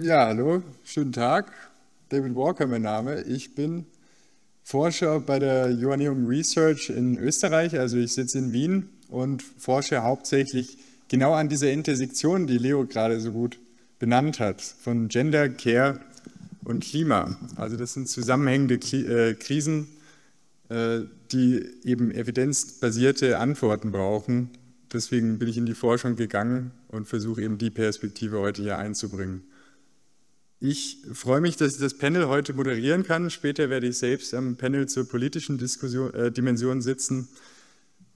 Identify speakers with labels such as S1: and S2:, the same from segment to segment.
S1: Ja, hallo, schönen Tag. David Walker, mein Name. Ich bin Forscher bei der Joanneum Research in Österreich, also ich sitze in Wien und forsche hauptsächlich genau an dieser Intersektion, die Leo gerade so gut benannt hat, von Gender, Care und Klima. Also das sind zusammenhängende äh, Krisen, äh, die eben evidenzbasierte Antworten brauchen. Deswegen bin ich in die Forschung gegangen und versuche eben die Perspektive heute hier einzubringen. Ich freue mich, dass ich das Panel heute moderieren kann. Später werde ich selbst am Panel zur politischen Diskussion, äh, Dimension sitzen.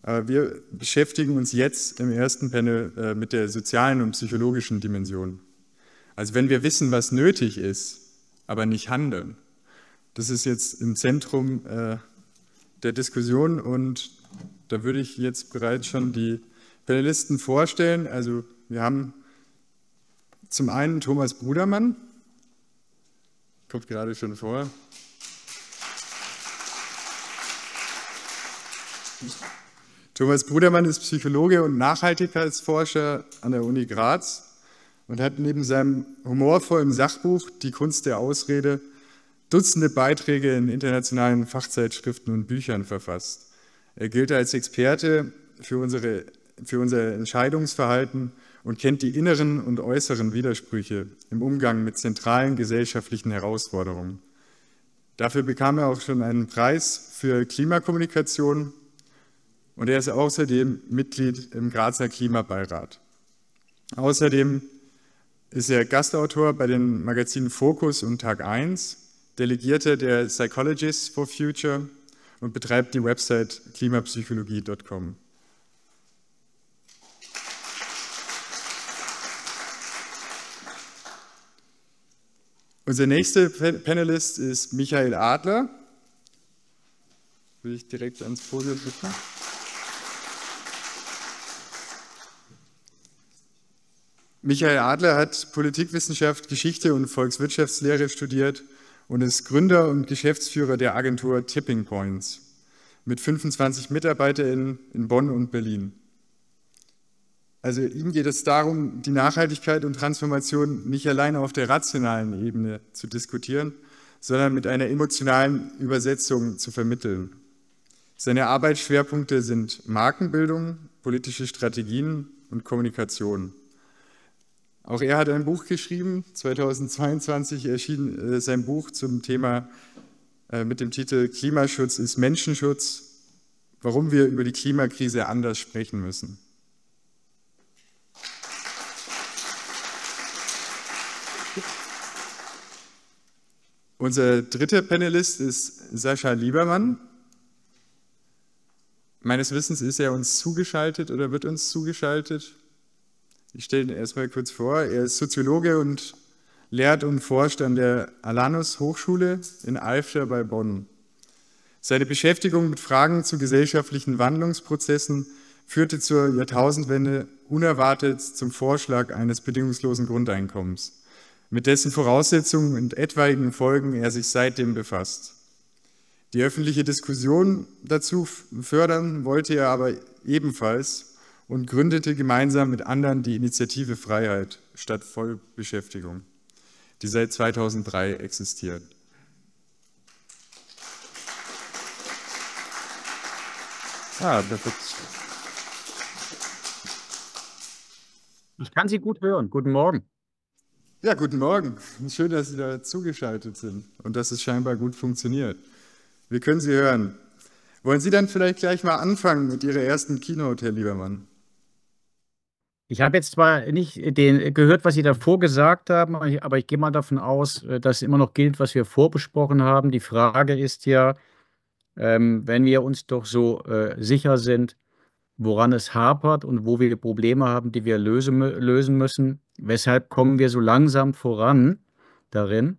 S1: Äh, wir beschäftigen uns jetzt im ersten Panel äh, mit der sozialen und psychologischen Dimension. Also wenn wir wissen, was nötig ist, aber nicht handeln. Das ist jetzt im Zentrum äh, der Diskussion und da würde ich jetzt bereits schon die Panelisten vorstellen. Also wir haben zum einen Thomas Brudermann, kommt gerade schon vor. Thomas Brudermann ist Psychologe und Nachhaltigkeitsforscher an der Uni Graz und hat neben seinem humorvollen Sachbuch Die Kunst der Ausrede Dutzende Beiträge in internationalen Fachzeitschriften und Büchern verfasst. Er gilt als Experte für, unsere, für unser Entscheidungsverhalten und kennt die inneren und äußeren Widersprüche im Umgang mit zentralen gesellschaftlichen Herausforderungen. Dafür bekam er auch schon einen Preis für Klimakommunikation und er ist außerdem Mitglied im Grazer Klimabeirat. Außerdem ist er Gastautor bei den Magazinen Focus und Tag 1, Delegierter der Psychologists for Future und betreibt die Website klimapsychologie.com. Unser nächster Panelist ist Michael Adler. Will ich direkt ans Podium bitten? Michael Adler hat Politikwissenschaft, Geschichte und Volkswirtschaftslehre studiert und ist Gründer und Geschäftsführer der Agentur Tipping Points mit 25 MitarbeiterInnen in Bonn und Berlin. Also ihm geht es darum, die Nachhaltigkeit und Transformation nicht alleine auf der rationalen Ebene zu diskutieren, sondern mit einer emotionalen Übersetzung zu vermitteln. Seine Arbeitsschwerpunkte sind Markenbildung, politische Strategien und Kommunikation. Auch er hat ein Buch geschrieben, 2022 erschien äh, sein Buch zum Thema äh, mit dem Titel Klimaschutz ist Menschenschutz, warum wir über die Klimakrise anders sprechen müssen. Unser dritter Panelist ist Sascha Liebermann. Meines Wissens ist er uns zugeschaltet oder wird uns zugeschaltet. Ich stelle ihn erstmal kurz vor. Er ist Soziologe und lehrt und forscht an der Alanus Hochschule in Alfter bei Bonn. Seine Beschäftigung mit Fragen zu gesellschaftlichen Wandlungsprozessen führte zur Jahrtausendwende unerwartet zum Vorschlag eines bedingungslosen Grundeinkommens mit dessen Voraussetzungen und etwaigen Folgen er sich seitdem befasst. Die öffentliche Diskussion dazu fördern wollte er aber ebenfalls und gründete gemeinsam mit anderen die Initiative Freiheit statt Vollbeschäftigung, die seit 2003 existiert.
S2: Ah, Ich kann Sie gut hören. Guten Morgen.
S1: Ja, guten Morgen. Schön, dass Sie da zugeschaltet sind und dass es scheinbar gut funktioniert. Wir können Sie hören. Wollen Sie dann vielleicht gleich mal anfangen mit Ihrer ersten
S2: Keynote, Herr Liebermann? Ich habe jetzt zwar nicht den, gehört, was Sie davor gesagt haben, aber ich gehe mal davon aus, äh, dass immer noch gilt, was wir vorbesprochen haben. Die Frage ist ja, ähm, wenn wir uns doch so äh, sicher sind, woran es hapert und wo wir Probleme haben, die wir lösen müssen, Weshalb kommen wir so langsam voran darin?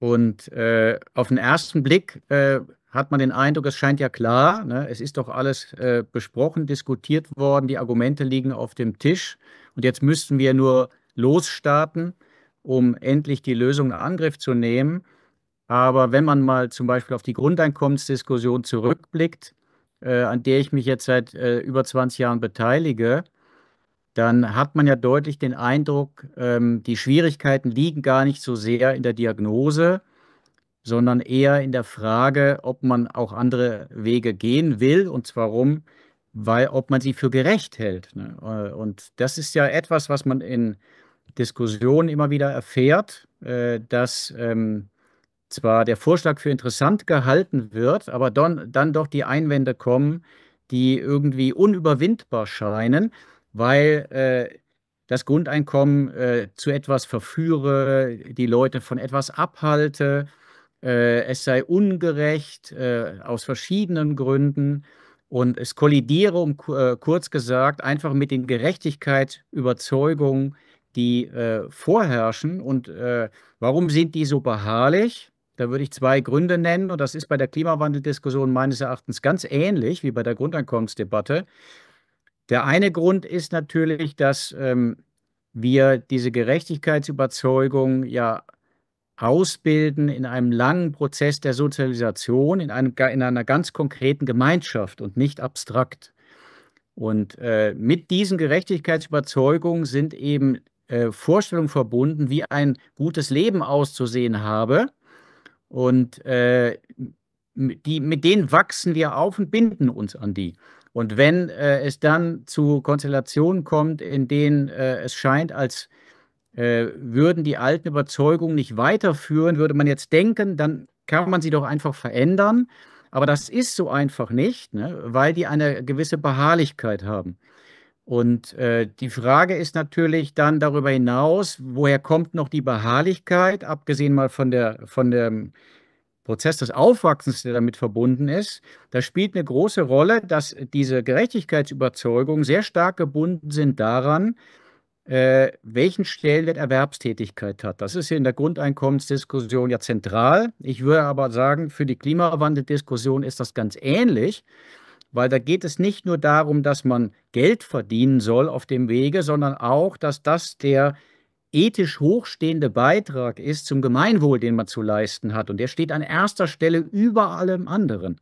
S2: Und äh, auf den ersten Blick äh, hat man den Eindruck, es scheint ja klar, ne? es ist doch alles äh, besprochen, diskutiert worden, die Argumente liegen auf dem Tisch und jetzt müssten wir nur losstarten, um endlich die Lösung in Angriff zu nehmen. Aber wenn man mal zum Beispiel auf die Grundeinkommensdiskussion zurückblickt, äh, an der ich mich jetzt seit äh, über 20 Jahren beteilige, dann hat man ja deutlich den Eindruck, ähm, die Schwierigkeiten liegen gar nicht so sehr in der Diagnose, sondern eher in der Frage, ob man auch andere Wege gehen will und warum, weil ob man sie für gerecht hält. Ne? Äh, und das ist ja etwas, was man in Diskussionen immer wieder erfährt, äh, dass ähm, zwar der Vorschlag für interessant gehalten wird, aber don, dann doch die Einwände kommen, die irgendwie unüberwindbar scheinen weil äh, das Grundeinkommen äh, zu etwas verführe, die Leute von etwas abhalte, äh, es sei ungerecht äh, aus verschiedenen Gründen und es kollidiere, um äh, kurz gesagt, einfach mit den Gerechtigkeitsüberzeugungen, die äh, vorherrschen. Und warum sind die so beharrlich? Da würde ich zwei Gründe nennen und das ist bei der Klimawandeldiskussion meines Erachtens ganz ähnlich wie bei der Grundeinkommensdebatte. Der eine Grund ist natürlich, dass ähm, wir diese Gerechtigkeitsüberzeugung ja ausbilden in einem langen Prozess der Sozialisation, in, einem, in einer ganz konkreten Gemeinschaft und nicht abstrakt. Und äh, mit diesen Gerechtigkeitsüberzeugungen sind eben äh, Vorstellungen verbunden, wie ein gutes Leben auszusehen habe. Und äh, die, mit denen wachsen wir auf und binden uns an die. Und wenn äh, es dann zu Konstellationen kommt, in denen äh, es scheint, als äh, würden die alten Überzeugungen nicht weiterführen, würde man jetzt denken, dann kann man sie doch einfach verändern. Aber das ist so einfach nicht, ne? weil die eine gewisse Beharrlichkeit haben. Und äh, die Frage ist natürlich dann darüber hinaus, woher kommt noch die Beharrlichkeit, abgesehen mal von der, von der Prozess des Aufwachsens, der damit verbunden ist, da spielt eine große Rolle, dass diese Gerechtigkeitsüberzeugungen sehr stark gebunden sind daran, äh, welchen Stellenwert Erwerbstätigkeit hat. Das ist hier in der Grundeinkommensdiskussion ja zentral. Ich würde aber sagen, für die Klimawandeldiskussion ist das ganz ähnlich, weil da geht es nicht nur darum, dass man Geld verdienen soll auf dem Wege, sondern auch, dass das der ethisch hochstehende Beitrag ist zum Gemeinwohl, den man zu leisten hat. Und der steht an erster Stelle über allem anderen.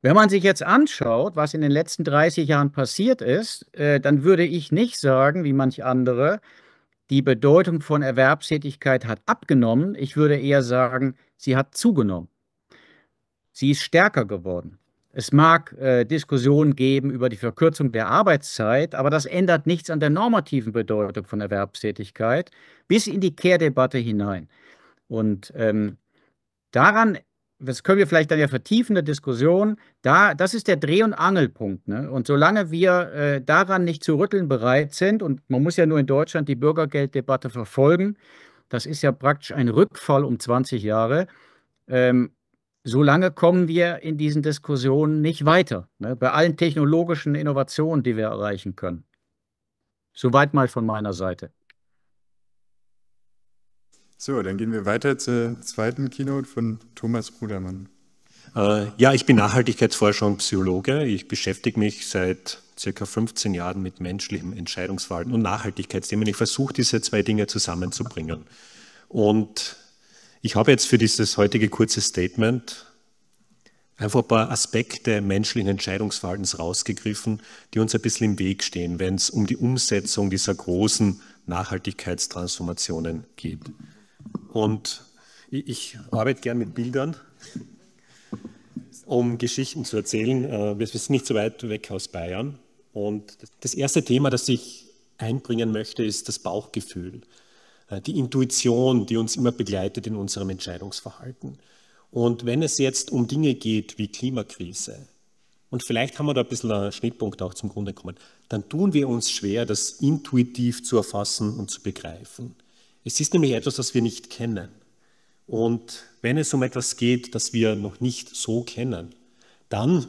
S2: Wenn man sich jetzt anschaut, was in den letzten 30 Jahren passiert ist, äh, dann würde ich nicht sagen, wie manch andere, die Bedeutung von Erwerbstätigkeit hat abgenommen. Ich würde eher sagen, sie hat zugenommen. Sie ist stärker geworden. Es mag äh, Diskussionen geben über die Verkürzung der Arbeitszeit, aber das ändert nichts an der normativen Bedeutung von Erwerbstätigkeit bis in die Kehrdebatte hinein. Und ähm, daran, das können wir vielleicht dann ja vertiefen, der Diskussion, da, das ist der Dreh- und Angelpunkt. Ne? Und solange wir äh, daran nicht zu rütteln bereit sind, und man muss ja nur in Deutschland die Bürgergelddebatte verfolgen, das ist ja praktisch ein Rückfall um 20 Jahre, ähm, solange kommen wir in diesen Diskussionen nicht weiter. Ne? Bei allen technologischen Innovationen, die wir erreichen können. Soweit mal von meiner Seite.
S1: So, dann gehen wir weiter zur zweiten Keynote von Thomas Brudermann.
S3: Äh, ja, ich bin Nachhaltigkeitsforscher und Psychologe. Ich beschäftige mich seit circa 15 Jahren mit menschlichem Entscheidungsverhalten und Nachhaltigkeitsthemen. Ich versuche, diese zwei Dinge zusammenzubringen. Und ich habe jetzt für dieses heutige kurze Statement einfach ein paar Aspekte menschlichen Entscheidungsverhaltens rausgegriffen, die uns ein bisschen im Weg stehen, wenn es um die Umsetzung dieser großen Nachhaltigkeitstransformationen geht. Und ich, arbeite gern mit Bildern, um Geschichten zu erzählen. Äh, wir sind nicht so weit weg aus Bayern. Und das erste Thema, das ich einbringen möchte, ist das Bauchgefühl. Äh, die Intuition, die uns immer begleitet in unserem Entscheidungsverhalten. Und wenn es jetzt um Dinge geht wie Klimakrise, und vielleicht haben wir da ein bisschen einen Schnittpunkt auch zum Grunde gekommen, dann tun wir uns schwer, das intuitiv zu erfassen und zu begreifen. Es ist nämlich etwas, das wir nicht kennen. Und wenn es um etwas geht, das wir noch nicht so kennen, dann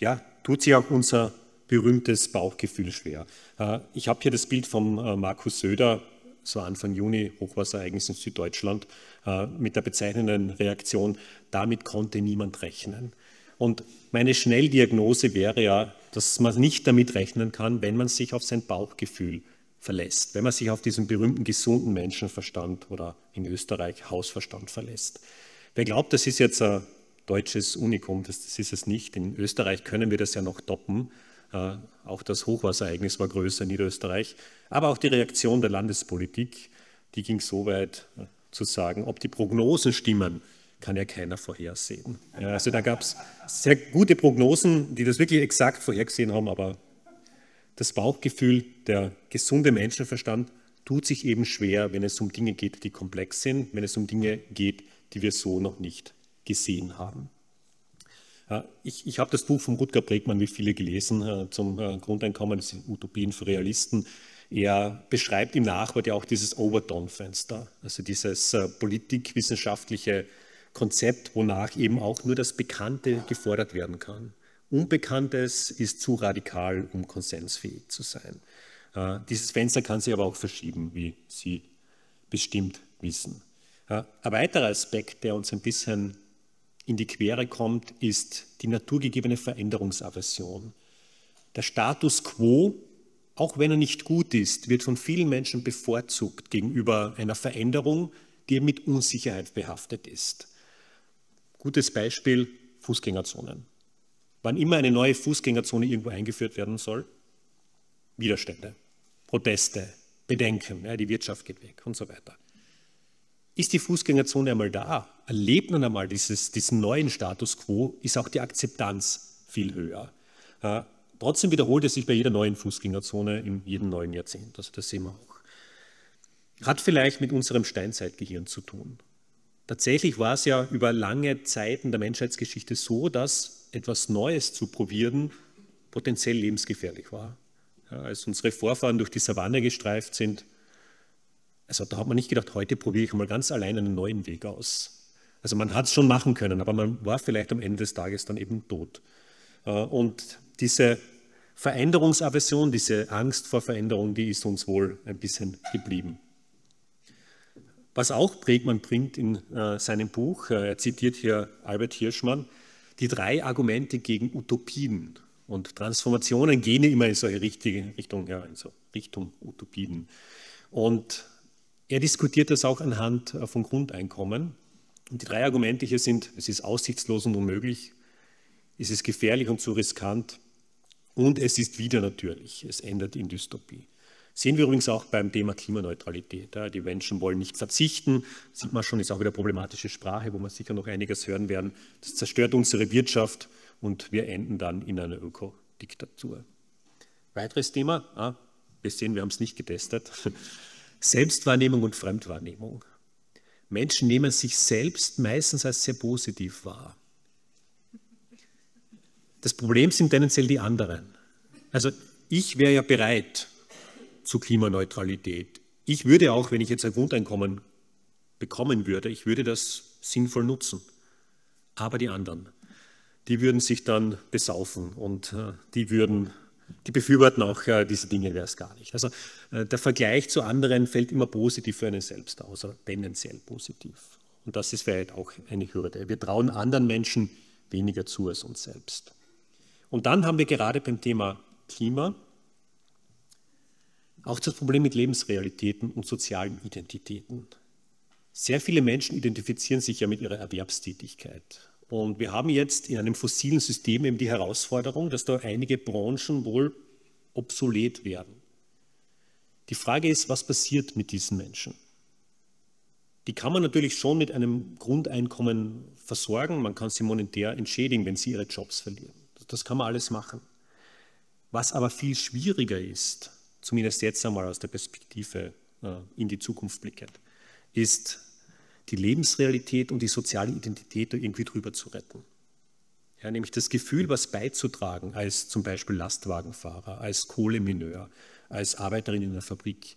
S3: ja, tut sich auch unser berühmtes Bauchgefühl schwer. Äh, ich habe hier das Bild von äh, Markus Söder so Anfang Juni, Hochwassereignis in Süddeutschland, äh, mit der bezeichnenden Reaktion, damit konnte niemand rechnen. Und meine Schnelldiagnose wäre ja, dass man nicht damit rechnen kann, wenn man sich auf sein Bauchgefühl verlässt, wenn man sich auf diesen berühmten gesunden Menschenverstand oder in Österreich Hausverstand verlässt. Wer glaubt, das ist jetzt ein deutsches Unikum, das, das ist es nicht. In Österreich können wir das ja noch toppen. Äh, auch das Hochwassereignis war größer in Niederösterreich. Aber auch die Reaktion der Landespolitik, die ging so weit äh, zu sagen, ob die Prognosen stimmen, kann ja keiner vorhersehen. Ja, also da gab es sehr gute Prognosen, die das wirklich exakt vorhergesehen haben, aber das Bauchgefühl, der gesunde Menschenverstand tut sich eben schwer, wenn es um Dinge geht, die komplex sind, wenn es um Dinge geht, die wir so noch nicht gesehen haben. Ich, ich habe das Buch von Rutger Bregmann, wie viele gelesen, äh, zum äh, Grundeinkommen, das sind Utopien für Realisten. Er beschreibt im Nachwort ja auch dieses Overton-Fenster, also dieses äh, politikwissenschaftliche Konzept, wonach eben auch nur das Bekannte gefordert werden kann. Unbekanntes ist zu radikal, um konsensfähig zu sein. Dieses Fenster kann sich aber auch verschieben, wie Sie bestimmt wissen. Ein weiterer Aspekt, der uns ein bisschen in die Quere kommt, ist die naturgegebene Veränderungsaversion. Der Status quo, auch wenn er nicht gut ist, wird von vielen Menschen bevorzugt gegenüber einer Veränderung, die mit Unsicherheit behaftet ist. Gutes Beispiel Fußgängerzonen. Wann immer eine neue Fußgängerzone irgendwo eingeführt werden soll, Widerstände, Proteste, Bedenken, ja, die Wirtschaft geht weg und so weiter. Ist die Fußgängerzone einmal da, erlebt man einmal dieses, diesen neuen Status quo, ist auch die Akzeptanz viel höher. Äh, trotzdem wiederholt es sich bei jeder neuen Fußgängerzone in jedem neuen Jahrzehnt. Also das sehen wir auch. Hat vielleicht mit unserem Steinzeitgehirn zu tun. Tatsächlich war es ja über lange Zeiten der Menschheitsgeschichte so, dass etwas Neues zu probieren potenziell lebensgefährlich war. Ja, als unsere Vorfahren durch die Savanne gestreift sind, also da hat man nicht gedacht, heute probiere ich mal ganz allein einen neuen Weg aus. Also man hat es schon machen können, aber man war vielleicht am Ende des Tages dann eben tot. Äh, und diese Veränderungsaversion, diese Angst vor Veränderung, die ist uns wohl ein bisschen geblieben. Was auch Bregmann bringt in äh, seinem Buch, äh, er zitiert hier Albert Hirschmann, die drei Argumente gegen Utopien. Und Transformationen gehen immer in solche richtige Richtung, ja, in so Richtung Utopien. Und er diskutiert das auch anhand von Grundeinkommen. Und die drei Argumente hier sind, es ist aussichtslos und unmöglich, es ist gefährlich und zu riskant und es ist wieder natürlich. Es ändert in Dystopie. Sehen wir übrigens auch beim Thema Klimaneutralität. Die Menschen wollen nicht verzichten. Sieht man schon, ist auch wieder problematische Sprache, wo wir sicher noch einiges hören werden. Das zerstört unsere Wirtschaft und wir enden dann in einer Ökodiktatur. Weiteres Thema, ah, wir sehen, wir haben es nicht getestet. Selbstwahrnehmung und Fremdwahrnehmung. Menschen nehmen sich selbst meistens als sehr positiv wahr. Das Problem sind tendenziell die anderen. Also ich wäre ja bereit zu Klimaneutralität. Ich würde auch, wenn ich jetzt ein Grundeinkommen bekommen würde, ich würde das sinnvoll nutzen. Aber die anderen, die würden sich dann besaufen und äh, die würden die befürworten auch äh, diese Dinge erst gar nicht. Also äh, der Vergleich zu anderen fällt immer positiv für einen selbst aus, oder tendenziell positiv. Und das ist vielleicht auch eine Hürde. Wir trauen anderen Menschen weniger zu als uns selbst. Und dann haben wir gerade beim Thema Klima auch das Problem mit Lebensrealitäten und sozialen Identitäten. Sehr viele Menschen identifizieren sich ja mit ihrer Erwerbstätigkeit. Und wir haben jetzt in einem fossilen System eben die Herausforderung, dass da einige Branchen wohl obsolet werden. Die Frage ist, was passiert mit diesen Menschen? Die kann man natürlich schon mit einem Grundeinkommen versorgen. Man kann sie monetär entschädigen, wenn sie ihre Jobs verlieren. Das kann man alles machen. Was aber viel schwieriger ist, zumindest jetzt einmal aus der Perspektive äh, in die Zukunft blickend, ist die Lebensrealität und die soziale Identität irgendwie drüber zu retten. Ja, nämlich das Gefühl, was beizutragen als zum Beispiel Lastwagenfahrer, als Kohlemineur, als Arbeiterin in der Fabrik,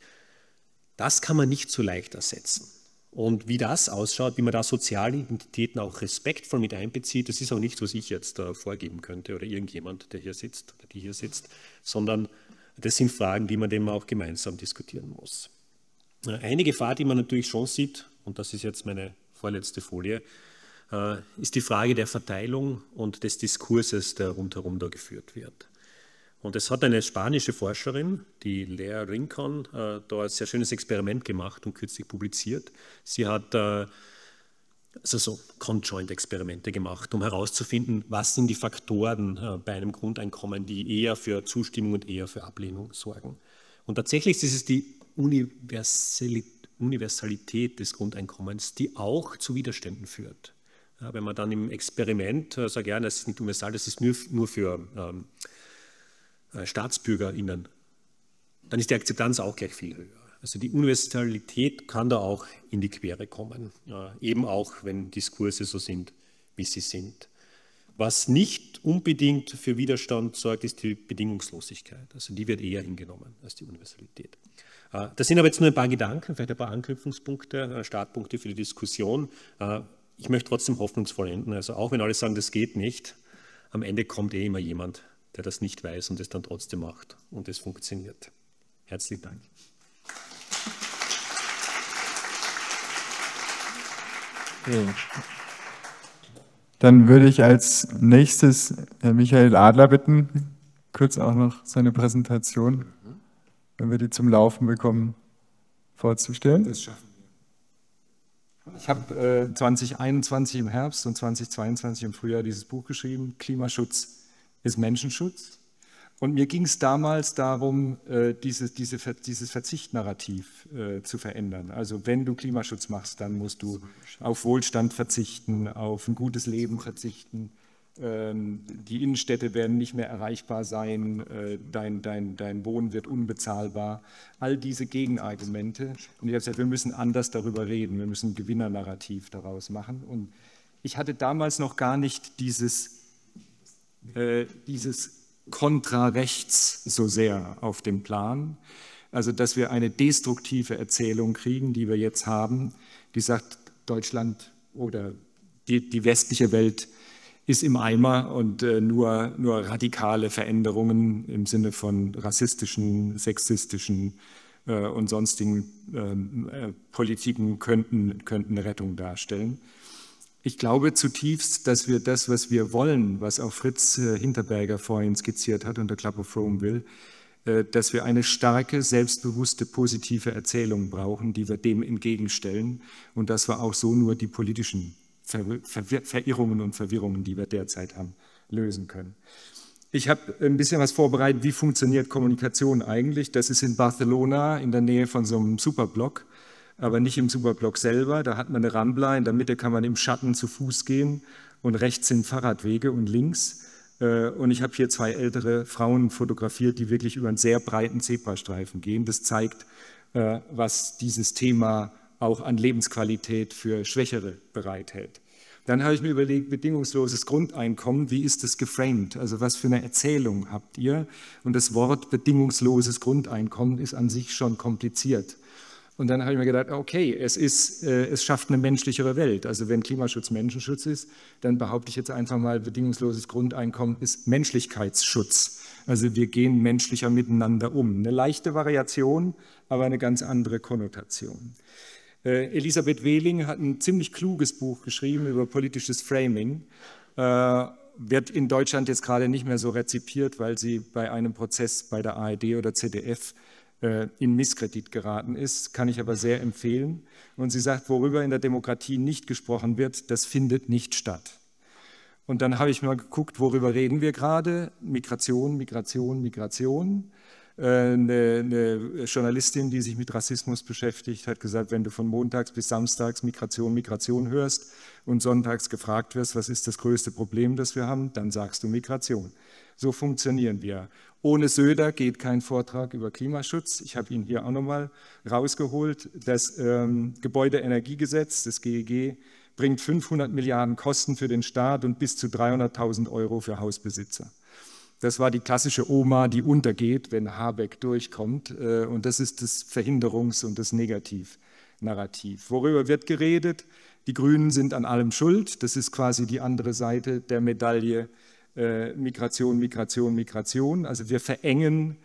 S3: das kann man nicht so leicht ersetzen. Und wie das ausschaut, wie man da soziale Identitäten auch respektvoll mit einbezieht, das ist auch nicht, was ich jetzt da vorgeben könnte oder irgendjemand, der hier sitzt oder die hier sitzt, sondern das sind Fragen, die man dem auch gemeinsam diskutieren muss. Eine Gefahr, die man natürlich schon sieht, und das ist jetzt meine vorletzte Folie, äh, ist die Frage der Verteilung und des Diskurses, der rundherum da geführt wird. Und es hat eine spanische Forscherin, die Lea Rincon, äh, da ein sehr schönes Experiment gemacht und kürzlich publiziert. Sie hat äh, also so Conjoint-Experimente gemacht, um herauszufinden, was sind die Faktoren bei einem Grundeinkommen, die eher für Zustimmung und eher für Ablehnung sorgen. Und tatsächlich ist es die Universalität Universalität des Grundeinkommens, die auch zu Widerständen führt. Ja, wenn man dann im Experiment äh, sagt, ja, das ist nicht universal, das ist nur, nur für ähm, äh, StaatsbürgerInnen, dann ist die Akzeptanz auch gleich viel höher. Also die Universalität kann da auch in die Quere kommen, ja, eben auch wenn Diskurse so sind, wie sie sind. Was nicht unbedingt für Widerstand sorgt, ist die Bedingungslosigkeit. Also die wird eher hingenommen als die Universalität. Äh, das sind aber jetzt nur ein paar Gedanken, vielleicht ein paar Anknüpfungspunkte, äh, Startpunkte für die Diskussion. Äh, ich möchte trotzdem hoffnungsvoll enden. Also auch wenn alle sagen, das geht nicht, am Ende kommt eh immer jemand, der das nicht weiß und es dann trotzdem macht und es funktioniert. Herzlichen Dank. Ja.
S1: Dann würde ich als nächstes Herrn äh, Michael Adler bitten, kurz auch noch seine Präsentation, wenn wir die zum Laufen bekommen, vorzustellen. Das schaffen
S4: wir. Ich habe äh, 2021 im Herbst und 2022 im Frühjahr dieses Buch geschrieben, Klimaschutz ist Menschenschutz. Und mir ging es damals darum, dieses, äh, diese, dieses Verzichtnarrativ äh, zu verändern. Also wenn du Klimaschutz machst, dann musst du auf Wohlstand verzichten, auf ein gutes Leben verzichten. Ähm, die Innenstädte werden nicht mehr erreichbar sein, äh, dein, dein, dein Wohnen wird unbezahlbar. All diese Gegenargumente. Und ich habe gesagt, wir müssen anders darüber reden, wir müssen ein Gewinnernarrativ daraus machen. Und ich hatte damals noch gar nicht dieses, dieses kontra rechts so sehr auf dem Plan. Also dass wir eine destruktive Erzählung kriegen, die wir jetzt haben, die sagt, Deutschland oder die, die westliche Welt ist im Eimer und äh, nur, nur radikale Veränderungen im Sinne von rassistischen, sexistischen äh, und sonstigen ähm, äh, Politiken könnten, könnten Rettung darstellen. Ich glaube zutiefst, dass wir das, was wir wollen, was auch Fritz äh, Hinterberger vorhin skizziert hat und der Club of Rome will, äh, dass wir eine starke, selbstbewusste, positive Erzählung brauchen, die wir dem entgegenstellen und dass wir auch so nur die politischen Ver Ver Verirrungen und Verwirrungen, die wir derzeit haben, lösen können. Ich habe ein bisschen was vorbereitet, wie funktioniert Kommunikation eigentlich. Das ist in Barcelona in der Nähe von so einem Superblock aber nicht im Superblock selber. Da hat man eine Rambler, in der Mitte kann man im Schatten zu Fuß gehen und rechts sind Fahrradwege und links. Äh, und ich habe hier zwei ältere Frauen fotografiert, die wirklich über einen sehr breiten Zebrastreifen gehen. Das zeigt, äh, was dieses Thema auch an Lebensqualität für Schwächere bereithält. Dann habe ich mir überlegt, bedingungsloses Grundeinkommen, wie ist das geframed? Also was für eine Erzählung habt ihr? Und das Wort bedingungsloses Grundeinkommen ist an sich schon kompliziert. Und dann habe ich mir gedacht, okay, es, ist, äh, es schafft eine menschlichere Welt. Also wenn Klimaschutz Menschenschutz ist, dann behaupte ich jetzt einfach mal, bedingungsloses Grundeinkommen ist Menschlichkeitsschutz. Also wir gehen menschlicher miteinander um. Eine leichte Variation, aber eine ganz andere Konnotation. Äh, Elisabeth Wehling hat ein ziemlich kluges Buch geschrieben über politisches Framing. Äh, wird in Deutschland jetzt gerade nicht mehr so rezipiert, weil sie bei einem Prozess bei der ARD oder ZDF äh, in Misskredit geraten ist, kann ich aber sehr empfehlen. Und sie sagt, worüber in der Demokratie nicht gesprochen wird, das findet nicht statt. Und dann habe ich mal geguckt, worüber reden wir gerade? Migration, Migration, Migration. Äh, eine, eine, Journalistin, die sich mit Rassismus beschäftigt, hat gesagt, wenn du von montags bis samstags Migration, Migration hörst und sonntags gefragt wirst, was ist das größte Problem, das wir haben, dann sagst du Migration. So funktionieren wir. Ohne Söder geht kein Vortrag über Klimaschutz. Ich habe ihn hier auch nochmal rausgeholt. Das ähm, Gebäudeenergiegesetz, das GEG, bringt 500 Milliarden Kosten für den Staat und bis zu 300.000 Euro für Hausbesitzer. Das war die klassische Oma, die untergeht, wenn Habeck durchkommt. Äh, und das ist das Verhinderungs- und das Negativ-Narrativ. Worüber wird geredet? Die Grünen sind an allem schuld. Das ist quasi die andere Seite der Medaille äh, Migration, Migration, Migration. Also wir verengen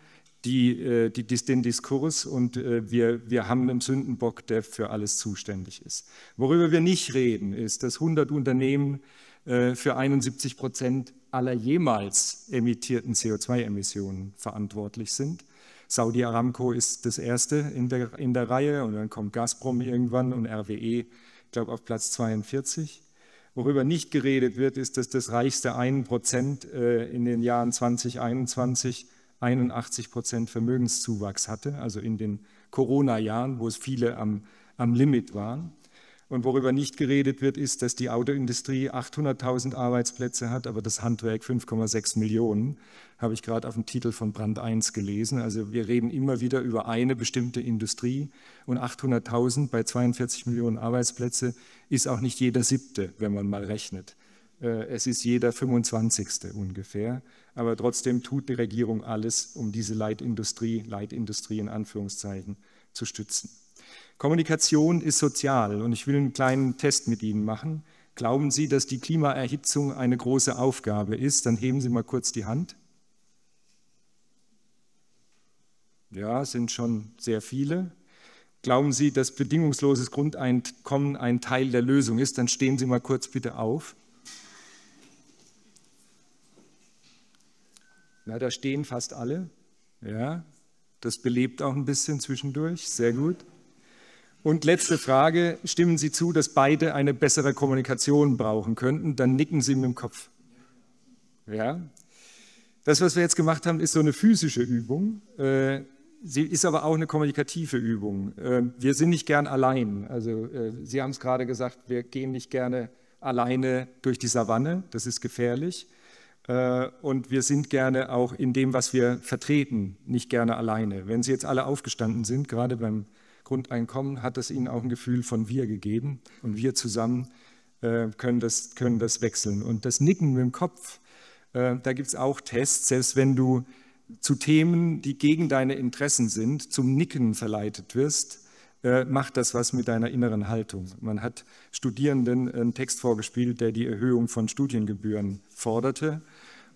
S4: die, äh, die, den Diskurs und äh, wir, wir haben einen Sündenbock, der für alles zuständig ist. Worüber wir nicht reden, ist, dass 100 Unternehmen für 71 Prozent aller jemals emittierten CO2-Emissionen verantwortlich sind. Saudi Aramco ist das erste in der, in der Reihe und dann kommt Gazprom irgendwann und RWE, ich glaube, auf Platz 42. Worüber nicht geredet wird, ist, dass das reichste 1% äh, in den Jahren 2021 81 Prozent Vermögenszuwachs hatte, also in den Corona-Jahren, wo es viele am, am Limit waren. Und worüber nicht geredet wird, ist, dass die Autoindustrie 800.000 Arbeitsplätze hat, aber das Handwerk 5,6 Millionen, habe ich gerade auf dem Titel von Brand 1 gelesen. Also wir reden immer wieder über eine bestimmte Industrie und 800.000 bei 42 Millionen Arbeitsplätze ist auch nicht jeder siebte, wenn man mal rechnet. Äh, es ist jeder 25. ungefähr. Aber trotzdem tut die Regierung alles, um diese Leitindustrie, Leitindustrie in Anführungszeichen, zu stützen. Kommunikation ist sozial und ich will einen kleinen Test mit Ihnen machen. Glauben Sie, dass die Klimaerhitzung eine große Aufgabe ist? Dann heben Sie mal kurz die Hand. Ja, sind schon sehr viele. Glauben Sie, dass bedingungsloses Grundeinkommen ein Teil der Lösung ist? Dann stehen Sie mal kurz bitte auf. Na, da stehen fast alle. Ja, das belebt auch ein bisschen zwischendurch. Sehr gut. Und letzte Frage, stimmen Sie zu, dass beide eine bessere Kommunikation brauchen könnten? Dann nicken Sie mit dem Kopf. Ja. Das, was wir jetzt gemacht haben, ist so eine physische Übung. Äh, sie ist aber auch eine kommunikative Übung. Äh, wir sind nicht gern allein. Also äh, Sie haben es gerade gesagt, wir gehen nicht gerne alleine durch die Savanne. Das ist gefährlich. Und wir sind gerne auch in dem, was wir vertreten, nicht gerne alleine. Wenn Sie jetzt alle aufgestanden sind, gerade beim Grundeinkommen hat es ihnen auch ein Gefühl von wir gegeben und wir zusammen äh, können, das, können das wechseln. Und das Nicken mit dem Kopf, äh, da gibt es auch Tests, selbst wenn du zu Themen, die gegen deine Interessen sind, zum Nicken verleitet wirst, äh, macht das was mit deiner inneren Haltung. Man hat Studierenden einen Text vorgespielt, der die Erhöhung von Studiengebühren forderte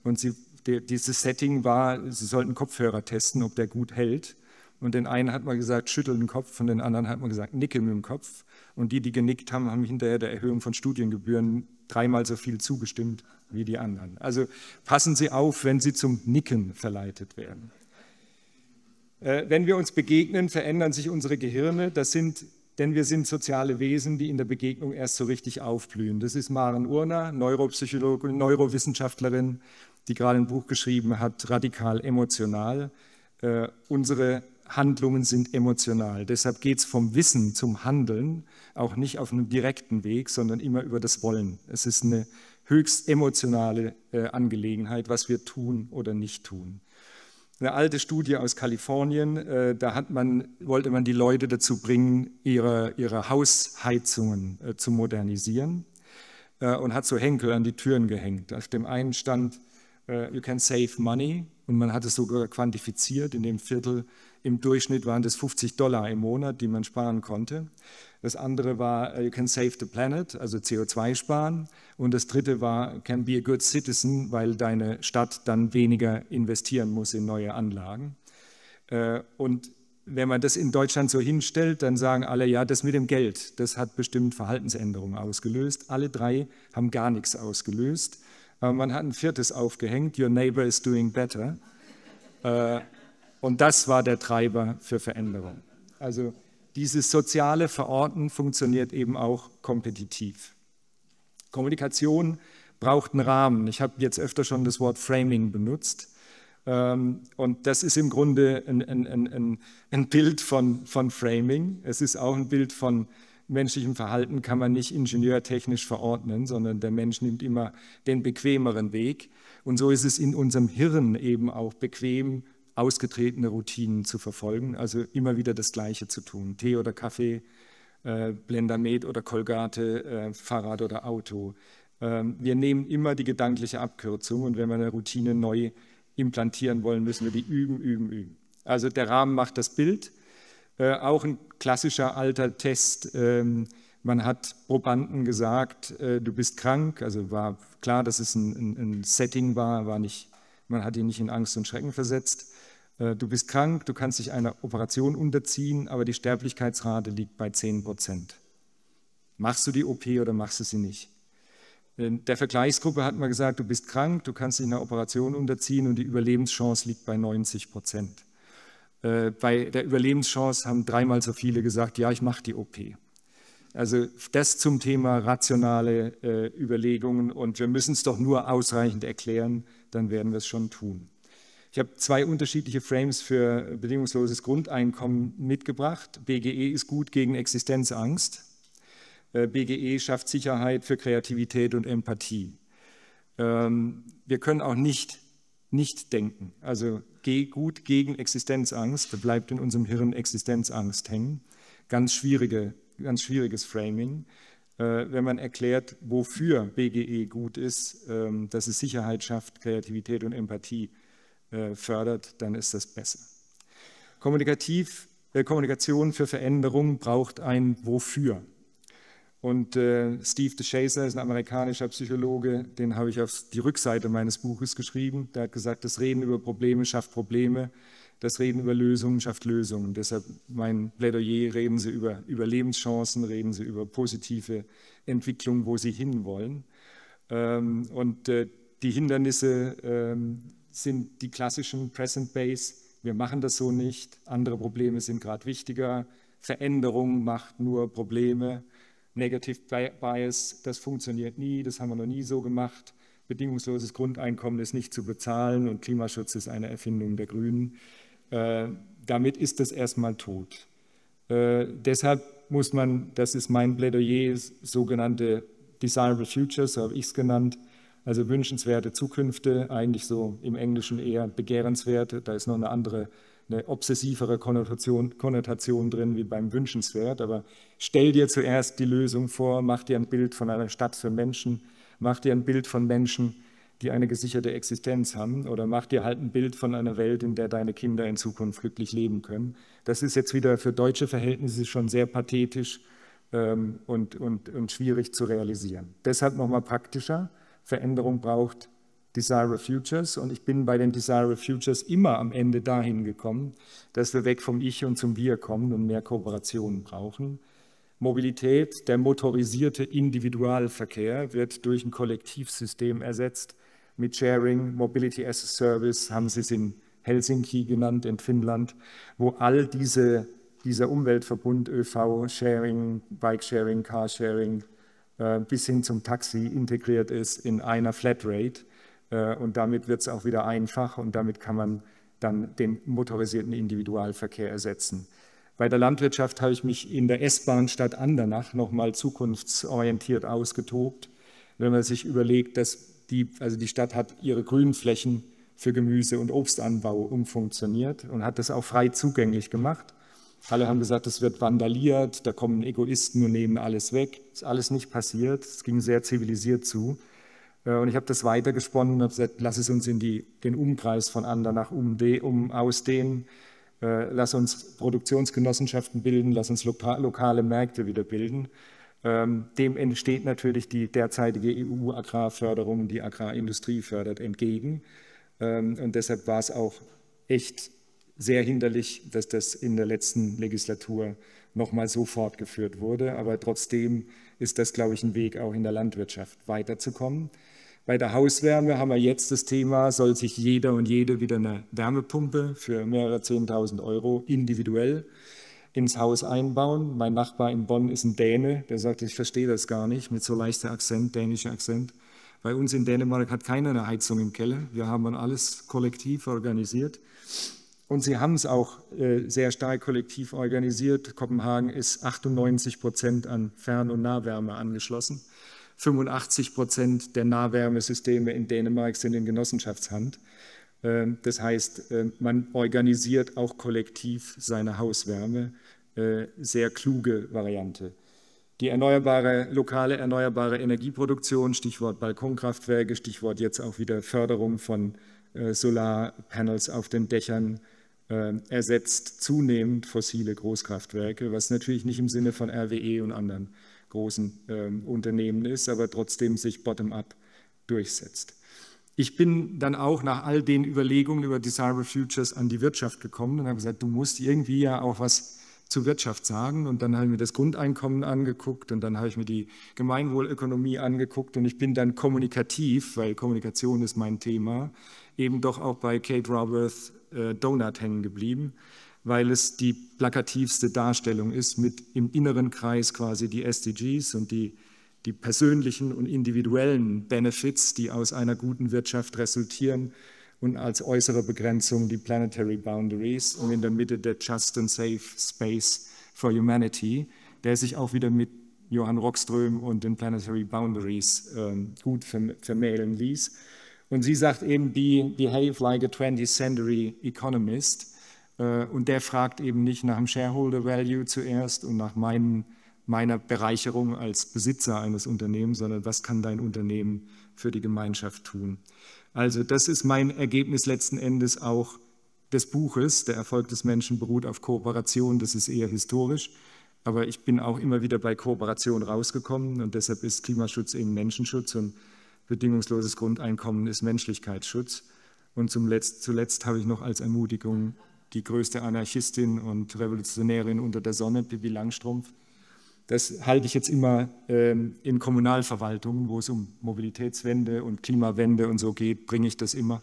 S4: und sie dieses Setting war, Sie sollten Kopfhörer testen, ob der gut hält. Und den einen hat man gesagt, schütteln den Kopf, und den anderen hat man gesagt, nicken mit dem Kopf. Und die, die genickt haben, haben hinterher der Erhöhung von Studiengebühren dreimal so viel zugestimmt wie die anderen. Also passen Sie auf, wenn Sie zum Nicken verleitet werden. Äh, wenn wir uns begegnen, verändern sich unsere Gehirne. Das sind, denn wir sind soziale Wesen, die in der Begegnung erst so richtig aufblühen. Das ist Maren Urner, Neuropsychologin, Neurowissenschaftlerin, die gerade ein Buch geschrieben hat, Radikal Emotional. Äh, unsere Handlungen sind emotional. Deshalb geht es vom Wissen zum Handeln auch nicht auf einem direkten Weg, sondern immer über das Wollen. Es ist eine höchst emotionale äh, Angelegenheit, was wir tun oder nicht tun. Eine alte Studie aus Kalifornien, äh, da man, wollte man die Leute dazu bringen, ihre, ihre Hausheizungen äh, zu modernisieren äh, und hat so Henkel an die Türen gehängt. Auf dem einen stand, äh, you can save money und man hat es sogar quantifiziert in dem Viertel, im Durchschnitt waren das 50 Dollar im Monat, die man sparen konnte. Das andere war äh, You can save the planet, also CO2 sparen. Und das dritte war Can be a good citizen, weil deine Stadt dann weniger investieren muss in neue Anlagen. Äh, und wenn man das in Deutschland so hinstellt, dann sagen alle, ja, das mit dem Geld, das hat bestimmt Verhaltensänderungen ausgelöst. Alle drei haben gar nichts ausgelöst. Aber äh, man hat ein viertes aufgehängt, Your neighbor is doing better. Und das war der Treiber für Veränderung. Also dieses soziale Verorten funktioniert eben auch kompetitiv. Kommunikation braucht einen Rahmen. Ich habe jetzt öfter schon das Wort Framing benutzt. Ähm, und das ist im Grunde ein, ein, ein, ein Bild von, von Framing. Es ist auch ein Bild von menschlichem Verhalten, kann man nicht ingenieurtechnisch verordnen, sondern der Mensch nimmt immer den bequemeren Weg. Und so ist es in unserem Hirn eben auch bequem, ausgetretene Routinen zu verfolgen, also immer wieder das Gleiche zu tun. Tee oder Kaffee, äh, Blender Med oder Kolgate, äh, Fahrrad oder Auto. Ähm, wir nehmen immer die gedankliche Abkürzung und wenn wir eine Routine neu implantieren wollen, müssen wir die üben, üben, üben. Also der Rahmen macht das Bild. Äh, auch ein klassischer alter Test. Ähm, man hat Probanden gesagt, äh, du bist krank. Also war klar, dass es ein, ein, ein Setting war, war nicht, man hat ihn nicht in Angst und Schrecken versetzt. Äh, du bist krank, du kannst dich einer Operation unterziehen, aber die Sterblichkeitsrate liegt bei 10 Prozent. Machst du die OP oder machst du sie nicht? In der Vergleichsgruppe hat man gesagt, du bist krank, du kannst dich einer Operation unterziehen und die Überlebenschance liegt bei 90 Prozent. Äh, bei der Überlebenschance haben dreimal so viele gesagt, ja, ich mache die OP. Also das zum Thema rationale äh, Überlegungen und wir müssen es doch nur ausreichend erklären, dann werden wir es schon tun. Ich habe zwei unterschiedliche Frames für bedingungsloses Grundeinkommen mitgebracht. BGE ist gut gegen Existenzangst. Äh, BGE schafft Sicherheit für Kreativität und Empathie. Ähm, wir können auch nicht nicht denken. Also G gut gegen Existenzangst, da bleibt in unserem Hirn Existenzangst hängen. Ganz, schwierige, ganz schwieriges Framing. Äh, wenn man erklärt, wofür BGE gut ist, ähm, dass es Sicherheit schafft, Kreativität und Empathie, äh, fördert, dann ist das besser. Kommunikativ, äh, Kommunikation für Veränderung braucht ein Wofür. Und äh, Steve DeShazer ist ein amerikanischer Psychologe, den habe ich auf die Rückseite meines Buches geschrieben. Der hat gesagt, das Reden über Probleme schafft Probleme, das Reden über Lösungen schafft Lösungen. Deshalb mein Plädoyer, reden Sie über Lebenschancen, reden Sie über positive Entwicklung, wo Sie hinwollen. Ähm, und äh, die Hindernisse ähm, sind die klassischen Present-Base, wir machen das so nicht, andere Probleme sind gerade wichtiger, Veränderung macht nur Probleme, Negative Bias, das funktioniert nie, das haben wir noch nie so gemacht, bedingungsloses Grundeinkommen ist nicht zu bezahlen und Klimaschutz ist eine Erfindung der Grünen. Äh, damit ist das erstmal tot. Äh, deshalb muss man, das ist mein Plädoyer, sogenannte Desirable Futures, so habe ich es genannt, also wünschenswerte Zukünfte, eigentlich so im Englischen eher begehrenswert. Da ist noch eine andere, eine obsessivere Konnotation, Konnotation drin wie beim wünschenswert. Aber stell dir zuerst die Lösung vor, mach dir ein Bild von einer Stadt für Menschen, mach dir ein Bild von Menschen, die eine gesicherte Existenz haben oder mach dir halt ein Bild von einer Welt, in der deine Kinder in Zukunft glücklich leben können. Das ist jetzt wieder für deutsche Verhältnisse schon sehr pathetisch ähm, und, und, und schwierig zu realisieren. Deshalb nochmal praktischer. Veränderung braucht, Desirable Futures. Und ich bin bei den Desirable Futures immer am Ende dahin gekommen, dass wir weg vom Ich und zum Wir kommen und mehr Kooperationen brauchen. Mobilität, der motorisierte Individualverkehr, wird durch ein Kollektivsystem ersetzt. Mit Sharing, Mobility as a Service haben sie es in Helsinki genannt, in Finnland, wo all diese, dieser Umweltverbund ÖV, Sharing, Bike-Sharing, Carsharing, äh, bis hin zum Taxi integriert ist in einer Flatrate. Äh, und damit wird es auch wieder einfach und damit kann man dann den motorisierten Individualverkehr ersetzen. Bei der Landwirtschaft habe ich mich in der S-Bahn Stadt Andernach nochmal zukunftsorientiert ausgetobt. Wenn man sich überlegt, dass die, also die Stadt hat ihre Grünflächen für Gemüse- und Obstanbau umfunktioniert und hat das auch frei zugänglich gemacht. Alle haben gesagt, es wird vandaliert, da kommen Egoisten und nehmen alles weg. Ist alles nicht passiert, es ging sehr zivilisiert zu. Äh, und ich habe das weitergesponnen und habe gesagt, lass es uns in die, den Umkreis von Andernach um, um, ausdehnen, äh, lass uns Produktionsgenossenschaften bilden, lass uns loka lokale Märkte wieder bilden. Ähm, dem entsteht natürlich die derzeitige EU-Agrarförderung, die Agrarindustrie fördert, entgegen. Ähm, und deshalb war es auch echt sehr hinderlich, dass das in der letzten Legislatur nochmal so fortgeführt wurde. Aber trotzdem ist das, glaube ich, ein Weg, auch in der Landwirtschaft weiterzukommen. Bei der Hauswärme haben wir jetzt das Thema, soll sich jeder und jede wieder eine Wärmepumpe für mehrere 10.000 Euro individuell ins Haus einbauen. Mein Nachbar in Bonn ist ein Däne, der sagt, ich verstehe das gar nicht mit so leichter Akzent, dänischer Akzent. Bei uns in Dänemark hat keiner eine Heizung im Keller. Wir haben alles kollektiv organisiert. Und sie haben es auch äh, sehr stark kollektiv organisiert. Kopenhagen ist 98 Prozent an Fern- und Nahwärme angeschlossen. 85 Prozent der Nahwärmesysteme in Dänemark sind in Genossenschaftshand. Ähm, das heißt, äh, man organisiert auch kollektiv seine Hauswärme. Äh, sehr kluge Variante. Die erneuerbare, lokale erneuerbare Energieproduktion, Stichwort Balkonkraftwerke, Stichwort jetzt auch wieder Förderung von äh, Solarpanels auf den Dächern, äh, ersetzt zunehmend fossile Großkraftwerke, was natürlich nicht im Sinne von RWE und anderen großen ähm, Unternehmen ist, aber trotzdem sich bottom-up durchsetzt. Ich bin dann auch nach all den Überlegungen über Desirable Futures an die Wirtschaft gekommen und habe gesagt, du musst irgendwie ja auch was zur Wirtschaft sagen. Und dann habe ich mir das Grundeinkommen angeguckt und dann habe ich mir die Gemeinwohlökonomie angeguckt und ich bin dann kommunikativ, weil Kommunikation ist mein Thema, eben doch auch bei Kate Raworth äh, Donut hängen geblieben, weil es die plakativste Darstellung ist, mit im inneren Kreis quasi die SDGs und die, die persönlichen und individuellen Benefits, die aus einer guten Wirtschaft resultieren und als äußere Begrenzung die Planetary Boundaries und in der Mitte der Just and Safe Space for Humanity, der sich auch wieder mit Johann Rockström und den Planetary Boundaries äh, gut vermählen ließ. Und sie sagt eben, be, behave like a 20th century economist. Äh, und der fragt eben nicht nach dem Shareholder Value zuerst und nach meinen, meiner Bereicherung als Besitzer eines Unternehmens, sondern was kann dein Unternehmen für die Gemeinschaft tun. Also das ist mein Ergebnis letzten Endes auch des Buches. Der Erfolg des Menschen beruht auf Kooperation, das ist eher historisch. Aber ich bin auch immer wieder bei Kooperation rausgekommen und deshalb ist Klimaschutz eben Menschenschutz und bedingungsloses Grundeinkommen ist Menschlichkeitsschutz. Und zuletzt, zuletzt habe ich noch als Ermutigung die größte Anarchistin und Revolutionärin unter der Sonne, Bibi Langstrumpf. Das halte ich jetzt immer ähm, in Kommunalverwaltungen, wo es um Mobilitätswende und Klimawende und so geht, bringe ich das immer.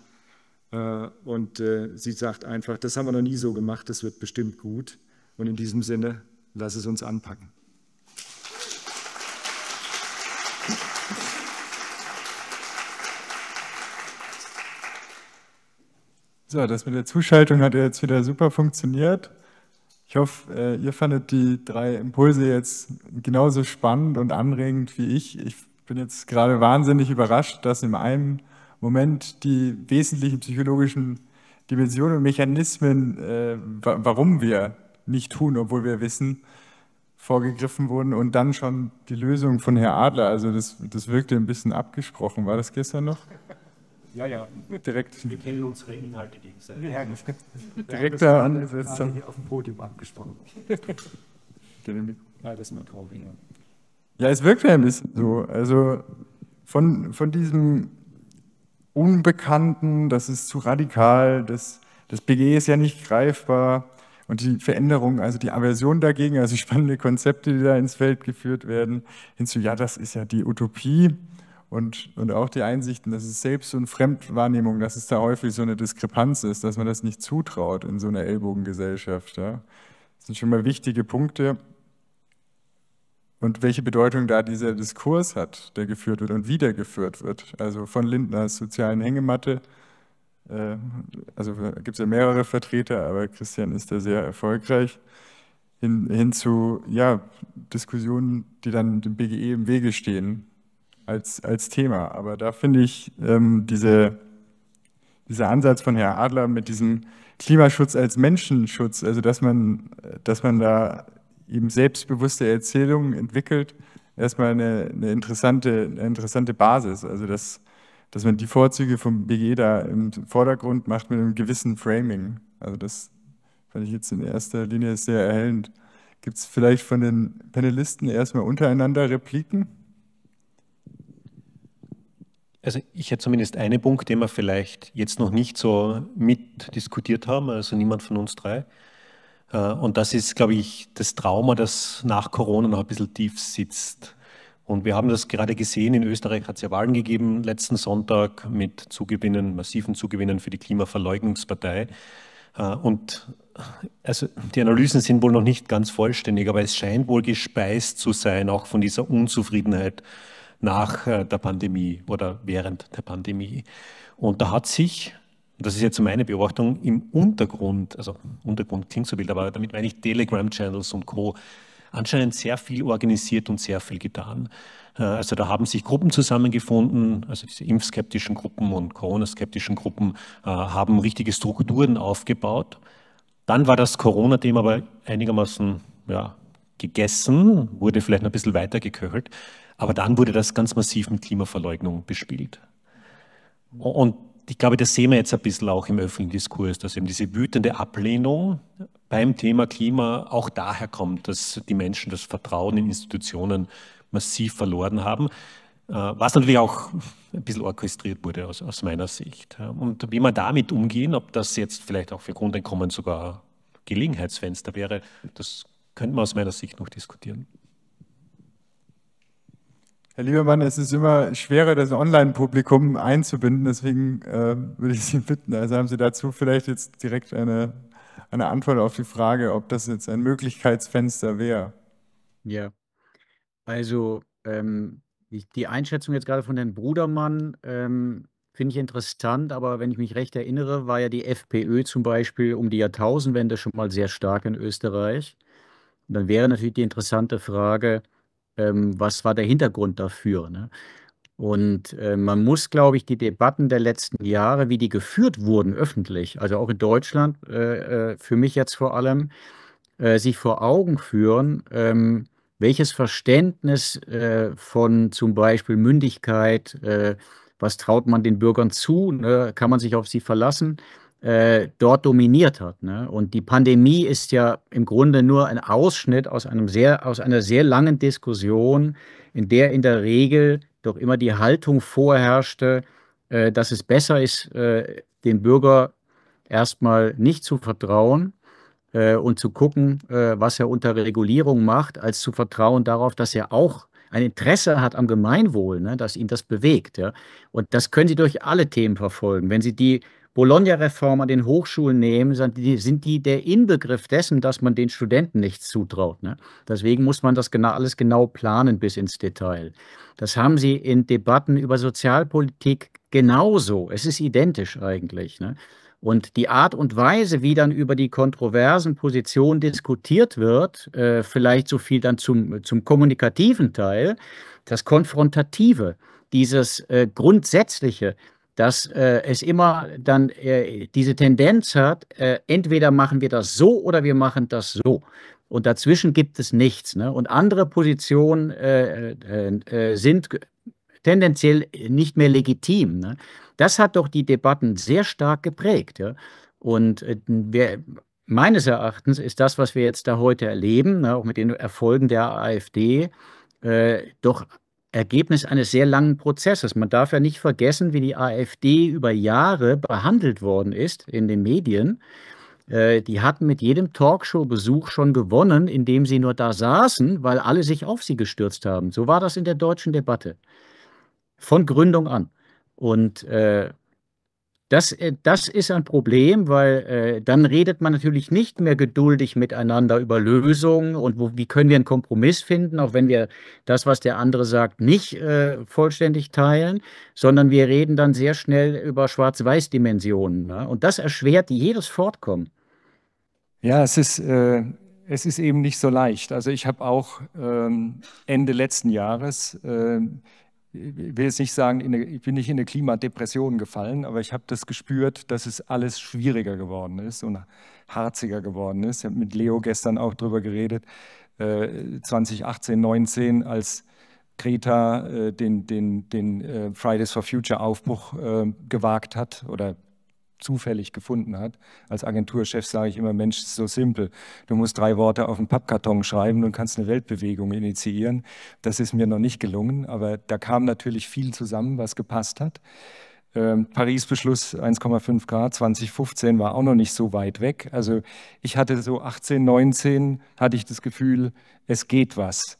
S4: Äh, und äh, sie sagt einfach, das haben wir noch nie so gemacht, das wird bestimmt gut. Und in diesem Sinne, lass es uns anpacken.
S1: So, das mit der Zuschaltung hat jetzt wieder super funktioniert. Ich hoffe, äh, ihr fandet die drei Impulse jetzt genauso spannend und anregend wie ich. Ich bin jetzt gerade wahnsinnig überrascht, dass in einem Moment die wesentlichen psychologischen Dimensionen und Mechanismen, äh, warum wir nicht tun, obwohl wir wissen, vorgegriffen wurden und dann schon die Lösung von Herr Adler. Also das, das wirkte ein bisschen abgesprochen. War das gestern noch?
S3: Ja, ja. Direkt. Wir kennen unsere Inhalte gegenseitig. Ja,
S4: Direkt
S1: an ist jetzt hier auf dem Podium abgesprochen.
S4: ja, das Mikro wieder.
S1: Ja, es wirkt ja ein bisschen so. Also von, von diesem Unbekannten, das ist zu radikal, das, das BG ist ja nicht greifbar und die Veränderung, also die Aversion dagegen, also spannende Konzepte, die da ins Feld geführt werden, hinzu, ja, das ist ja die Utopie und, und auch die Einsichten, dass es Selbst- so eine Fremdwahrnehmung, dass es da häufig so eine Diskrepanz ist, dass man das nicht zutraut in so einer Ellbogengesellschaft. Ja. Das sind schon mal wichtige Punkte. Und welche Bedeutung da dieser Diskurs hat, der geführt wird und wiedergeführt wird. Also von Lindners sozialen Hängematte. Äh, also gibt es ja mehrere Vertreter, aber Christian ist da sehr erfolgreich hin, zu ja, Diskussionen, die dann dem BGE im Wege stehen als, als Thema. Aber da finde ich ähm, diese, dieser Ansatz von Herrn Adler mit diesem Klimaschutz als Menschenschutz, also dass man, dass man da eben selbstbewusste Erzählungen entwickelt, erstmal eine, eine interessante, eine interessante Basis. Also dass, dass man die Vorzüge vom BG da im Vordergrund macht mit einem gewissen Framing. Also das fand ich jetzt in erster Linie sehr erhellend. Gibt es vielleicht von den Panelisten
S3: erstmal untereinander Repliken? Also ich hätte zumindest einen Punkt, den wir vielleicht jetzt noch nicht so mitdiskutiert haben, also niemand von uns drei. Äh, und das ist, glaube ich, das Trauma, das nach Corona noch ein bisschen tief sitzt. Und wir haben das gerade gesehen, in Österreich hat es ja Wahlen gegeben, letzten Sonntag mit Zugewinnen, massiven Zugewinnen für die Klimaverleugnungspartei. Äh, und also die Analysen sind wohl noch nicht ganz vollständig, aber es scheint wohl gespeist zu sein, auch von dieser Unzufriedenheit nach äh, der Pandemie oder während der Pandemie. Und da hat sich, das ist jetzt meine Beobachtung, im Untergrund, also Untergrund klingt so wild, aber damit meine ich Telegram-Channels und Co., anscheinend sehr viel organisiert und sehr viel getan. Äh, also da haben sich Gruppen zusammengefunden, also diese impfskeptischen Gruppen und Corona-skeptischen Gruppen äh, haben richtige Strukturen aufgebaut. Dann war das Corona-Thema aber einigermaßen ja, gegessen, wurde vielleicht noch ein bisschen weiter geköchelt. Aber dann wurde das ganz massiv mit Klimaverleugnung bespielt. Und ich glaube, das sehen wir jetzt ein bisschen auch im öffentlichen Diskurs, dass eben diese wütende Ablehnung beim Thema Klima auch daher kommt, dass die Menschen das Vertrauen in Institutionen massiv verloren haben, äh, was natürlich auch ein bisschen orchestriert wurde aus, aus meiner Sicht. Und wie man damit umgehen, ob das jetzt vielleicht auch für Grundeinkommen sogar Gelegenheitsfenster wäre, das könnte man aus meiner Sicht noch diskutieren.
S1: Herr Liebermann, es ist immer schwerer, das Online-Publikum einzubinden. Deswegen äh, würde ich Sie bitten, also haben Sie dazu vielleicht jetzt direkt eine, eine Antwort auf die Frage, ob das jetzt ein Möglichkeitsfenster
S2: wäre. Ja, also ähm, die, die, Einschätzung jetzt gerade von Herrn Brudermann ähm, finde ich interessant, aber wenn ich mich recht erinnere, war ja die FPÖ zum Beispiel um die Jahrtausendwende schon mal sehr stark in Österreich. Und dann wäre natürlich die interessante Frage, ähm, was war der Hintergrund dafür. Ne? Und äh, man muss, glaube ich, die Debatten der letzten Jahre, wie die geführt wurden öffentlich, also auch in Deutschland, äh, äh für mich jetzt vor allem, äh, sich vor Augen führen, ähm, welches Verständnis äh, von zum Beispiel Mündigkeit, äh, was traut man den Bürgern zu, ne? kann man sich auf sie verlassen, äh, dort dominiert hat. Ne? Und die Pandemie ist ja im Grunde nur ein Ausschnitt aus, einem sehr, aus einer sehr langen Diskussion, in der in der Regel doch immer die Haltung vorherrschte, äh, dass es besser ist, äh, dem Bürger erstmal nicht zu vertrauen äh, und zu gucken, äh, was er unter Regulierung macht, als zu vertrauen darauf, dass er auch ein Interesse hat am Gemeinwohl, ne, dass ihn das bewegt. Ja. Und das können Sie durch alle Themen verfolgen. Wenn Sie die Bologna-Reform an den Hochschulen nehmen, sind die, der Inbegriff dessen, dass man den Studenten nichts zutraut. Ne? Deswegen muss man das genau, alles genau planen bis ins Detail. Das haben sie in Debatten über Sozialpolitik genauso. Es ist identisch eigentlich. Ne? Und die Art und Weise, wie dann über die kontroversen Positionen diskutiert wird, äh, vielleicht so viel dann zum, zum kommunikativen Teil, das Konfrontative, dieses äh, Grundsätzliche, dass äh, es immer dann äh, diese Tendenz hat, äh, entweder machen wir das so oder wir machen das so. Und dazwischen gibt es nichts. Ne? Und andere Positionen äh, äh, äh, sind tendenziell nicht mehr legitim. Ne? Das hat doch die Debatten sehr stark geprägt. Ja? Und wer, meines Erachtens ist das, was wir jetzt da heute erleben, ne, auch mit den Erfolgen der AfD, doch Ergebnis eines sehr langen Prozesses. Man darf ja nicht vergessen, wie die AfD über Jahre behandelt worden ist in den Medien. Äh, die hatten mit jedem Talkshow-Besuch schon gewonnen, indem sie nur da saßen, weil alle sich auf sie gestürzt haben. So war das in der deutschen Debatte. Von Gründung an. Und äh, das, äh, das ist ein Problem, weil äh, dann redet man natürlich nicht mehr geduldig miteinander über Lösungen und wo, wie können wir einen Kompromiss finden, auch wenn wir das, was der andere sagt, nicht äh, vollständig teilen, sondern wir reden dann sehr schnell über Schwarz-Weiß-Dimensionen. Ne? Und das erschwert jedes Fortkommen. Ja, es ist, äh, es ist eben nicht so leicht.
S4: Also ich habe auch ähm, Ende letzten Jahres ähm, ich will jetzt nicht sagen, eine, ich bin nicht in eine Klimadepression gefallen, aber ich habe das gespürt, dass es alles schwieriger geworden ist und harziger geworden ist. Ich habe mit Leo gestern auch darüber geredet, äh, 2018, 19, als Greta äh, den, den, den äh, Fridays for Future Aufbruch äh, gewagt hat oder zufällig gefunden hat. Als Agenturchef sage ich immer, Mensch, so simpel. Du musst drei Worte auf den Pappkarton schreiben und kannst eine Weltbewegung initiieren. Das ist mir noch nicht gelungen, aber da kam natürlich viel zusammen, was gepasst hat. Ähm, Paris-Beschluss 1,5 Grad 2015 war auch noch nicht so weit weg. Also ich hatte so 18, 19 hatte ich das Gefühl, es geht was.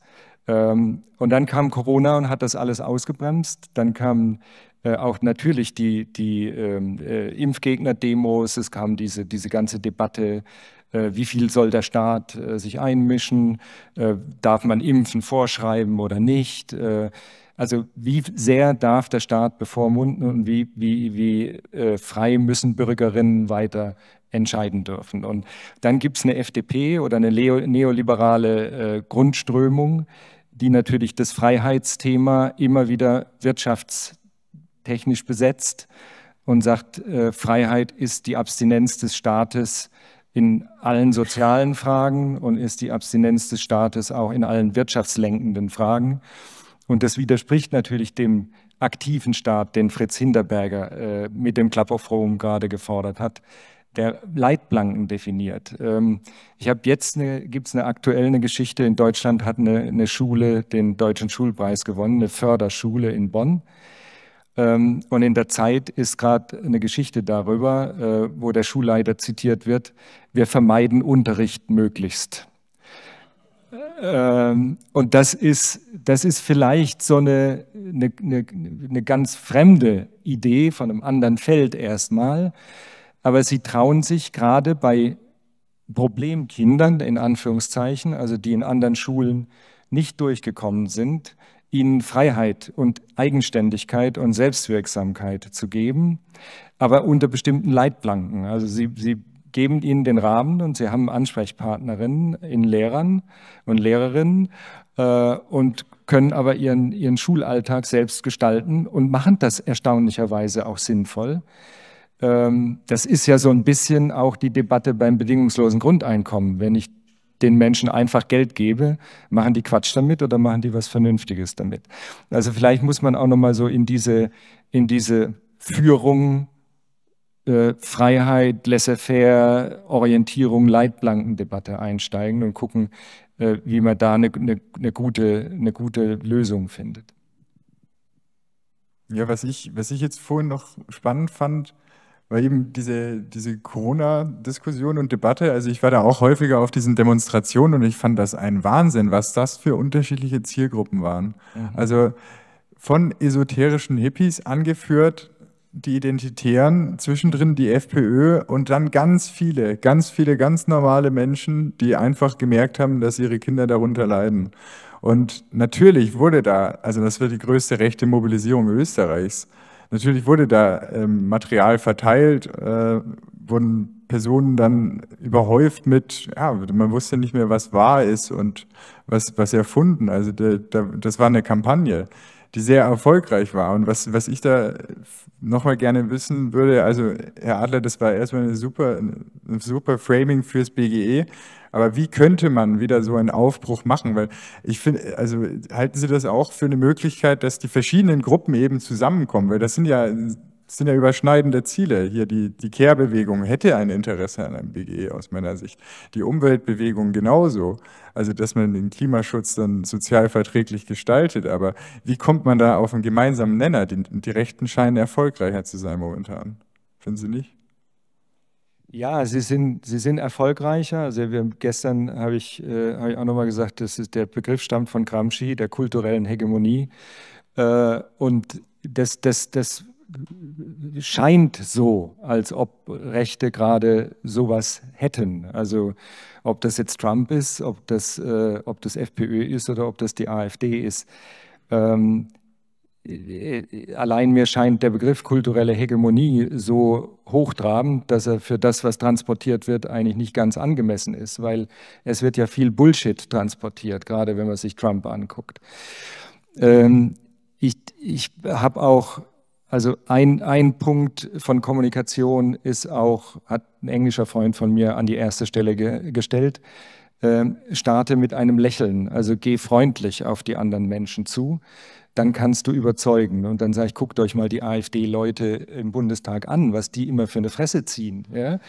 S4: Ähm, und dann kam Corona und hat das alles ausgebremst. Dann kam äh, auch natürlich die, die ähm, äh, Impfgegner-Demos, es kam diese, diese ganze Debatte, äh, wie viel soll der Staat äh, sich einmischen, äh, darf man Impfen vorschreiben oder nicht. also wie sehr darf der Staat bevormunden und wie, wie, wie frei müssen Bürgerinnen weiter entscheiden dürfen. Und dann gibt es eine FDP oder eine neoliberale äh, Grundströmung, die natürlich das Freiheitsthema immer wieder Wirtschafts technisch besetzt und sagt, äh, Freiheit ist die Abstinenz des Staates in allen sozialen Fragen und ist die Abstinenz des Staates auch in allen wirtschaftslenkenden Fragen. Und das widerspricht natürlich dem aktiven Staat, den Fritz Hinterberger äh, mit dem Club of Rome gerade gefordert hat, der Leitplanken definiert. Ähm, ich habe jetzt eine, gibt es eine aktuelle eine Geschichte. In Deutschland hat eine, eine Schule den Deutschen Schulpreis gewonnen, eine Förderschule in Bonn. Ähm, und in der Zeit ist gerade eine Geschichte darüber, äh, wo der Schulleiter zitiert wird, wir vermeiden Unterricht möglichst. Ähm, und das ist, das ist vielleicht so eine, eine, eine, eine ganz fremde Idee von einem anderen Feld erstmal, aber sie trauen sich gerade bei Problemkindern, in Anführungszeichen, also die in anderen Schulen nicht durchgekommen sind, ihnen Freiheit und Eigenständigkeit und Selbstwirksamkeit zu geben, aber unter bestimmten Leitplanken. Also sie, sie geben ihnen den Rahmen und sie haben Ansprechpartnerinnen in Lehrern und Lehrerinnen äh, und können aber ihren, ihren Schulalltag selbst gestalten und machen das erstaunlicherweise auch sinnvoll. Ähm, das ist ja so ein bisschen auch die Debatte beim bedingungslosen Grundeinkommen. Wenn ich den Menschen einfach Geld gebe, machen die Quatsch damit oder machen die was Vernünftiges damit? Also vielleicht muss man auch nochmal so in diese, in diese Führung, äh, Freiheit, Laissez-faire, Orientierung, Leitplankendebatte einsteigen und gucken, äh, wie
S1: man da eine, eine, eine, gute, eine gute Lösung findet. Ja, was ich, was ich jetzt vorhin noch spannend fand, weil eben diese, diese Corona-Diskussion und Debatte, also ich war da auch häufiger auf diesen Demonstrationen und ich fand das ein Wahnsinn, was das für unterschiedliche Zielgruppen waren. Mhm. Also von esoterischen Hippies angeführt, die Identitären, zwischendrin die FPÖ und dann ganz viele, ganz viele ganz normale Menschen, die einfach gemerkt haben, dass ihre Kinder darunter leiden. Und natürlich wurde da, also das war die größte rechte Mobilisierung Österreichs, Natürlich wurde da ähm, Material verteilt, äh, wurden Personen dann überhäuft mit, ja, man wusste nicht mehr, was wahr ist und was, was erfunden. Also de, de, das war eine Kampagne die sehr erfolgreich war. Und was, was ich da nochmal gerne wissen würde, also Herr Adler, das war erstmal eine super, ein super Framing fürs BGE. Aber wie könnte man wieder so einen Aufbruch machen? Weil ich finde, also halten Sie das auch für eine Möglichkeit, dass die verschiedenen Gruppen eben zusammenkommen? Weil das sind ja das sind ja überschneidende Ziele. Hier die, die Care-Bewegung hätte ein Interesse an einem BGE aus meiner Sicht. Die Umweltbewegung genauso. Also, dass man den Klimaschutz dann sozial verträglich gestaltet. Aber wie kommt man da auf einen gemeinsamen Nenner? Die, die Rechten scheinen erfolgreicher zu sein momentan. Finden Sie nicht?
S4: Ja, sie sind, sie sind erfolgreicher. Also wir, gestern habe ich, äh, hab ich auch nochmal gesagt, das ist, der Begriff stammt von Gramsci, der kulturellen Hegemonie. Äh, und das, das, das scheint so, als ob Rechte gerade sowas hätten. Also ob das jetzt Trump ist, ob das, äh, ob das FPÖ ist oder ob das die AfD ist. Ähm, äh, allein mir scheint der Begriff kulturelle Hegemonie so hochtrabend, dass er für das, was transportiert wird, eigentlich nicht ganz angemessen ist, weil es wird ja viel Bullshit transportiert, gerade wenn man sich Trump anguckt. Ähm, ich ich habe auch also ein, ein Punkt von Kommunikation ist auch, hat ein englischer Freund von mir an die erste Stelle ge gestellt, äh, starte mit einem Lächeln, also geh freundlich auf die anderen Menschen zu, dann kannst du überzeugen. Und dann sage ich, guckt euch mal die AfD-Leute im Bundestag an, was die immer für eine Fresse ziehen. Ja?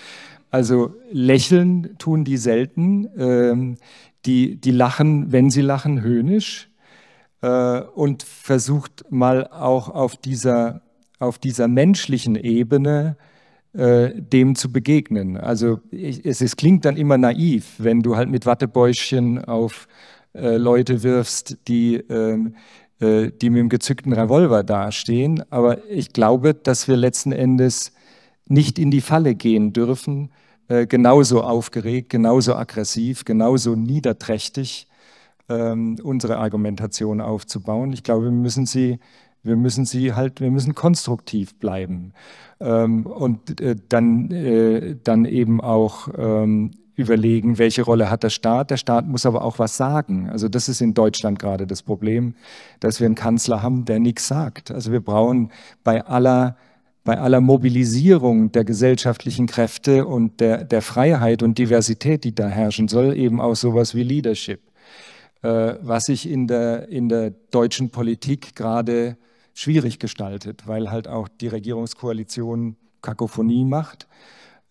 S4: Also lächeln tun die selten, ähm, die, die lachen, wenn sie lachen, höhnisch äh, und versucht mal auch auf dieser auf dieser menschlichen Ebene äh, dem zu begegnen. Also ich, es, es, klingt dann immer naiv, wenn du halt mit Wattebäuschen auf äh, Leute wirfst, die, ähm, äh, die mit dem gezückten Revolver dastehen. Aber ich glaube, dass wir letzten Endes nicht in die Falle gehen dürfen, äh, genauso aufgeregt, genauso aggressiv, genauso niederträchtig ähm, unsere Argumentation aufzubauen. Ich glaube, wir müssen sie wir müssen sie halt, wir müssen konstruktiv bleiben ähm, und äh, dann, äh, dann eben auch ähm, überlegen, welche Rolle hat der Staat. Der Staat muss aber auch was sagen. Also das ist in Deutschland gerade das Problem, dass wir einen Kanzler haben, der nichts sagt. Also wir brauchen bei aller bei aller Mobilisierung der gesellschaftlichen Kräfte und der, der Freiheit und Diversität, die da herrschen soll, eben auch sowas wie Leadership, äh, was ich in der, in der deutschen Politik gerade schwierig gestaltet, weil halt auch die Regierungskoalition Kakophonie macht.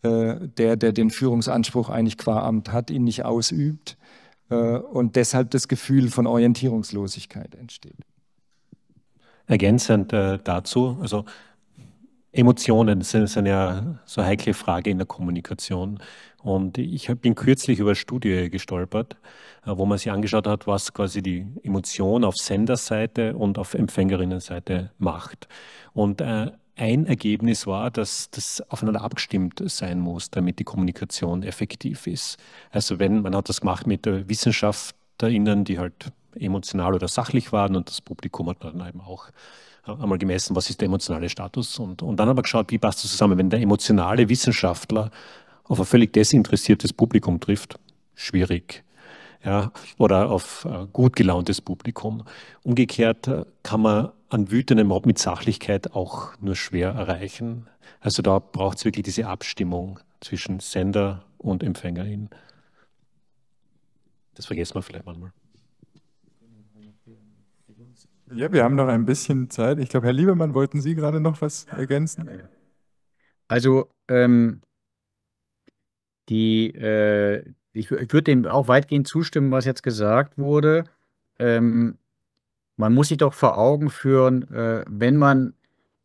S4: Äh, der, der den Führungsanspruch eigentlich qua Amt hat, ihn nicht ausübt äh, und deshalb das Gefühl von Orientierungslosigkeit entsteht.
S3: Ergänzend äh, dazu, also Emotionen sind, sind ja so eine heikle Frage in der Kommunikation. Und ich bin kürzlich über eine Studie gestolpert, äh, wo man sich angeschaut hat, was quasi die Emotion auf Senderseite und auf Empfängerinnenseite macht. Und äh, ein Ergebnis war, dass das aufeinander abgestimmt sein muss, damit die Kommunikation effektiv ist. Also wenn, man hat das gemacht mit WissenschaftlerInnen, die halt emotional oder sachlich waren und das Publikum hat dann eben auch äh, einmal gemessen, was ist der emotionale Status und, und dann aber geschaut, wie passt das zusammen. Wenn der emotionale Wissenschaftler auf ein völlig desinteressiertes Publikum trifft, schwierig ja, oder auf äh, gut gelauntes Publikum. Umgekehrt äh, kann man an wütendem Mob mit Sachlichkeit auch nur schwer erreichen. Also da braucht es wirklich diese Abstimmung zwischen Sender und Empfängerin. Das vergessen wir vielleicht manchmal.
S1: Ja, wir haben noch ein bisschen Zeit. Ich glaube, Herr Liebermann, wollten Sie gerade noch was ergänzen?
S2: Also ähm, die, äh, ich, ich würde dem auch weitgehend zustimmen, was jetzt gesagt wurde. Ähm, man muss sich doch vor Augen führen, äh, wenn man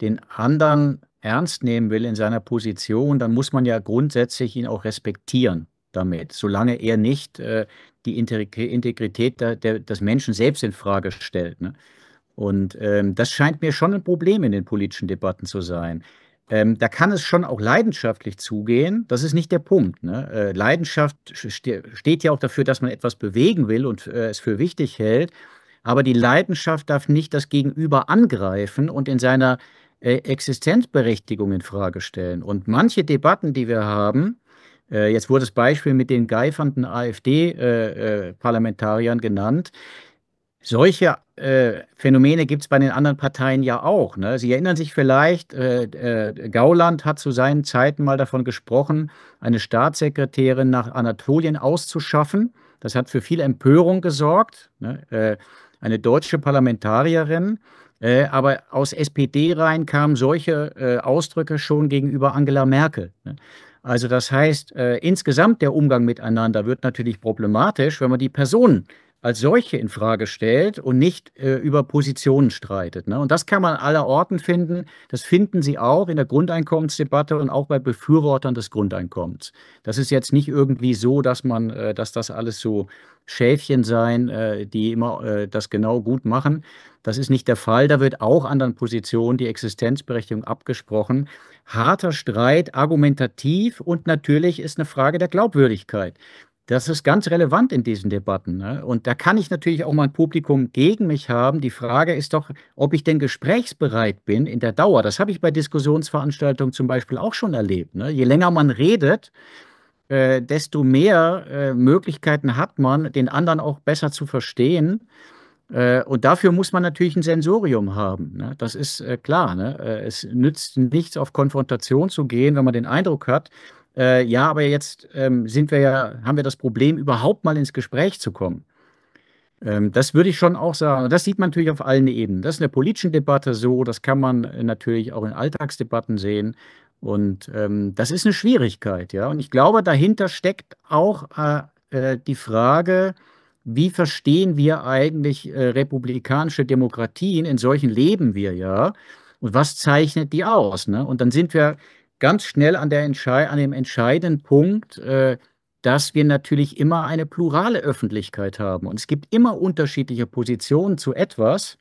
S2: den anderen ernst nehmen will in seiner Position, dann muss man ja grundsätzlich ihn auch respektieren damit, solange er nicht äh, die Integrität der, der, des Menschen selbst in Frage stellt. Ne? Und ähm, das scheint mir schon ein Problem in den politischen Debatten zu sein. Ähm, da kann es schon auch leidenschaftlich zugehen. Das ist nicht der Punkt. Ne? Äh, Leidenschaft steht ja auch dafür, dass man etwas bewegen will und äh, es für wichtig hält. Aber die Leidenschaft darf nicht das Gegenüber angreifen und in seiner äh, Existenzberechtigung in Frage stellen. Und manche Debatten, die wir haben, äh, jetzt wurde das Beispiel mit den geifernden AfD-Parlamentariern äh, äh, genannt, solche äh, Phänomene gibt es bei den anderen Parteien ja auch. Ne? Sie erinnern sich vielleicht, äh, äh, Gauland hat zu seinen Zeiten mal davon gesprochen, eine Staatssekretärin nach Anatolien auszuschaffen. Das hat für viel Empörung gesorgt. Ne? Äh, eine deutsche Parlamentarierin. Äh, aber aus SPD reihen kamen solche äh, Ausdrücke schon gegenüber Angela Merkel. Ne? Also das heißt, insgesamt der Umgang miteinander wird natürlich problematisch, wenn man die Personen als solche in Frage stellt und nicht äh, über Positionen streitet. Ne? Und das kann man aller Orten finden. Das finden Sie auch in der Grundeinkommensdebatte und auch bei Befürwortern des Grundeinkommens. Das ist jetzt nicht irgendwie so, dass man, äh, dass das alles so Schäfchen sein, äh, die immer äh, das genau gut machen. Das ist nicht der Fall. Da wird auch anderen Positionen die Existenzberechtigung abgesprochen. Harter Streit, argumentativ und natürlich ist eine Frage der Glaubwürdigkeit. Das ist ganz relevant in diesen Debatten. Ne? Und da kann ich natürlich auch mein Publikum gegen mich haben. Die Frage ist doch, ob ich denn gesprächsbereit bin in der Dauer. Das habe ich bei Diskussionsveranstaltungen zum Beispiel auch schon erlebt. Ne? Je länger man redet, äh, desto mehr äh, Möglichkeiten hat man, den anderen auch besser zu verstehen. Äh, und dafür muss man natürlich ein Sensorium haben. Ne? Das ist äh, klar. Ne? Äh, es nützt nichts, auf Konfrontation zu gehen, wenn man den Eindruck hat, äh, ja, aber jetzt ähm, sind wir ja, haben wir das Problem, überhaupt mal ins Gespräch zu kommen. Ähm, das würde ich schon auch sagen. Und das sieht man natürlich auf allen Ebenen. Das ist in der politischen Debatte so, das kann man äh, natürlich auch in Alltagsdebatten sehen. Und ähm, das ist eine Schwierigkeit, ja. Und ich glaube, dahinter steckt auch äh, äh, die Frage, wie verstehen wir eigentlich äh, republikanische Demokratien? In solchen leben wir ja. Und was zeichnet die aus? Ne? Und dann sind wir ganz schnell an, der Entschei an dem entscheidenden Punkt, äh, dass wir natürlich immer eine plurale Öffentlichkeit haben. Und es gibt immer unterschiedliche Positionen zu etwas.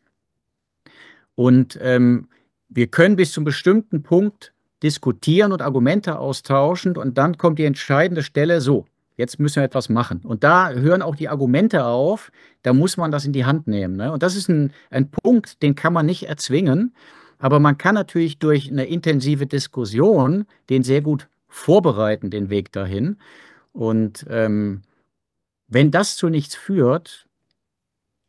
S2: Und ähm, wir können bis zum bestimmten Punkt diskutieren und Argumente austauschen. Und dann kommt die entscheidende Stelle so. Jetzt müssen wir etwas machen. Und da hören auch die Argumente auf. Da muss man das in die Hand nehmen. Ne? Und das ist ein, ein Punkt, den kann man nicht erzwingen. Aber man kann natürlich durch eine intensive Diskussion den sehr gut vorbereiten, den Weg dahin. Und ähm, wenn das zu nichts führt,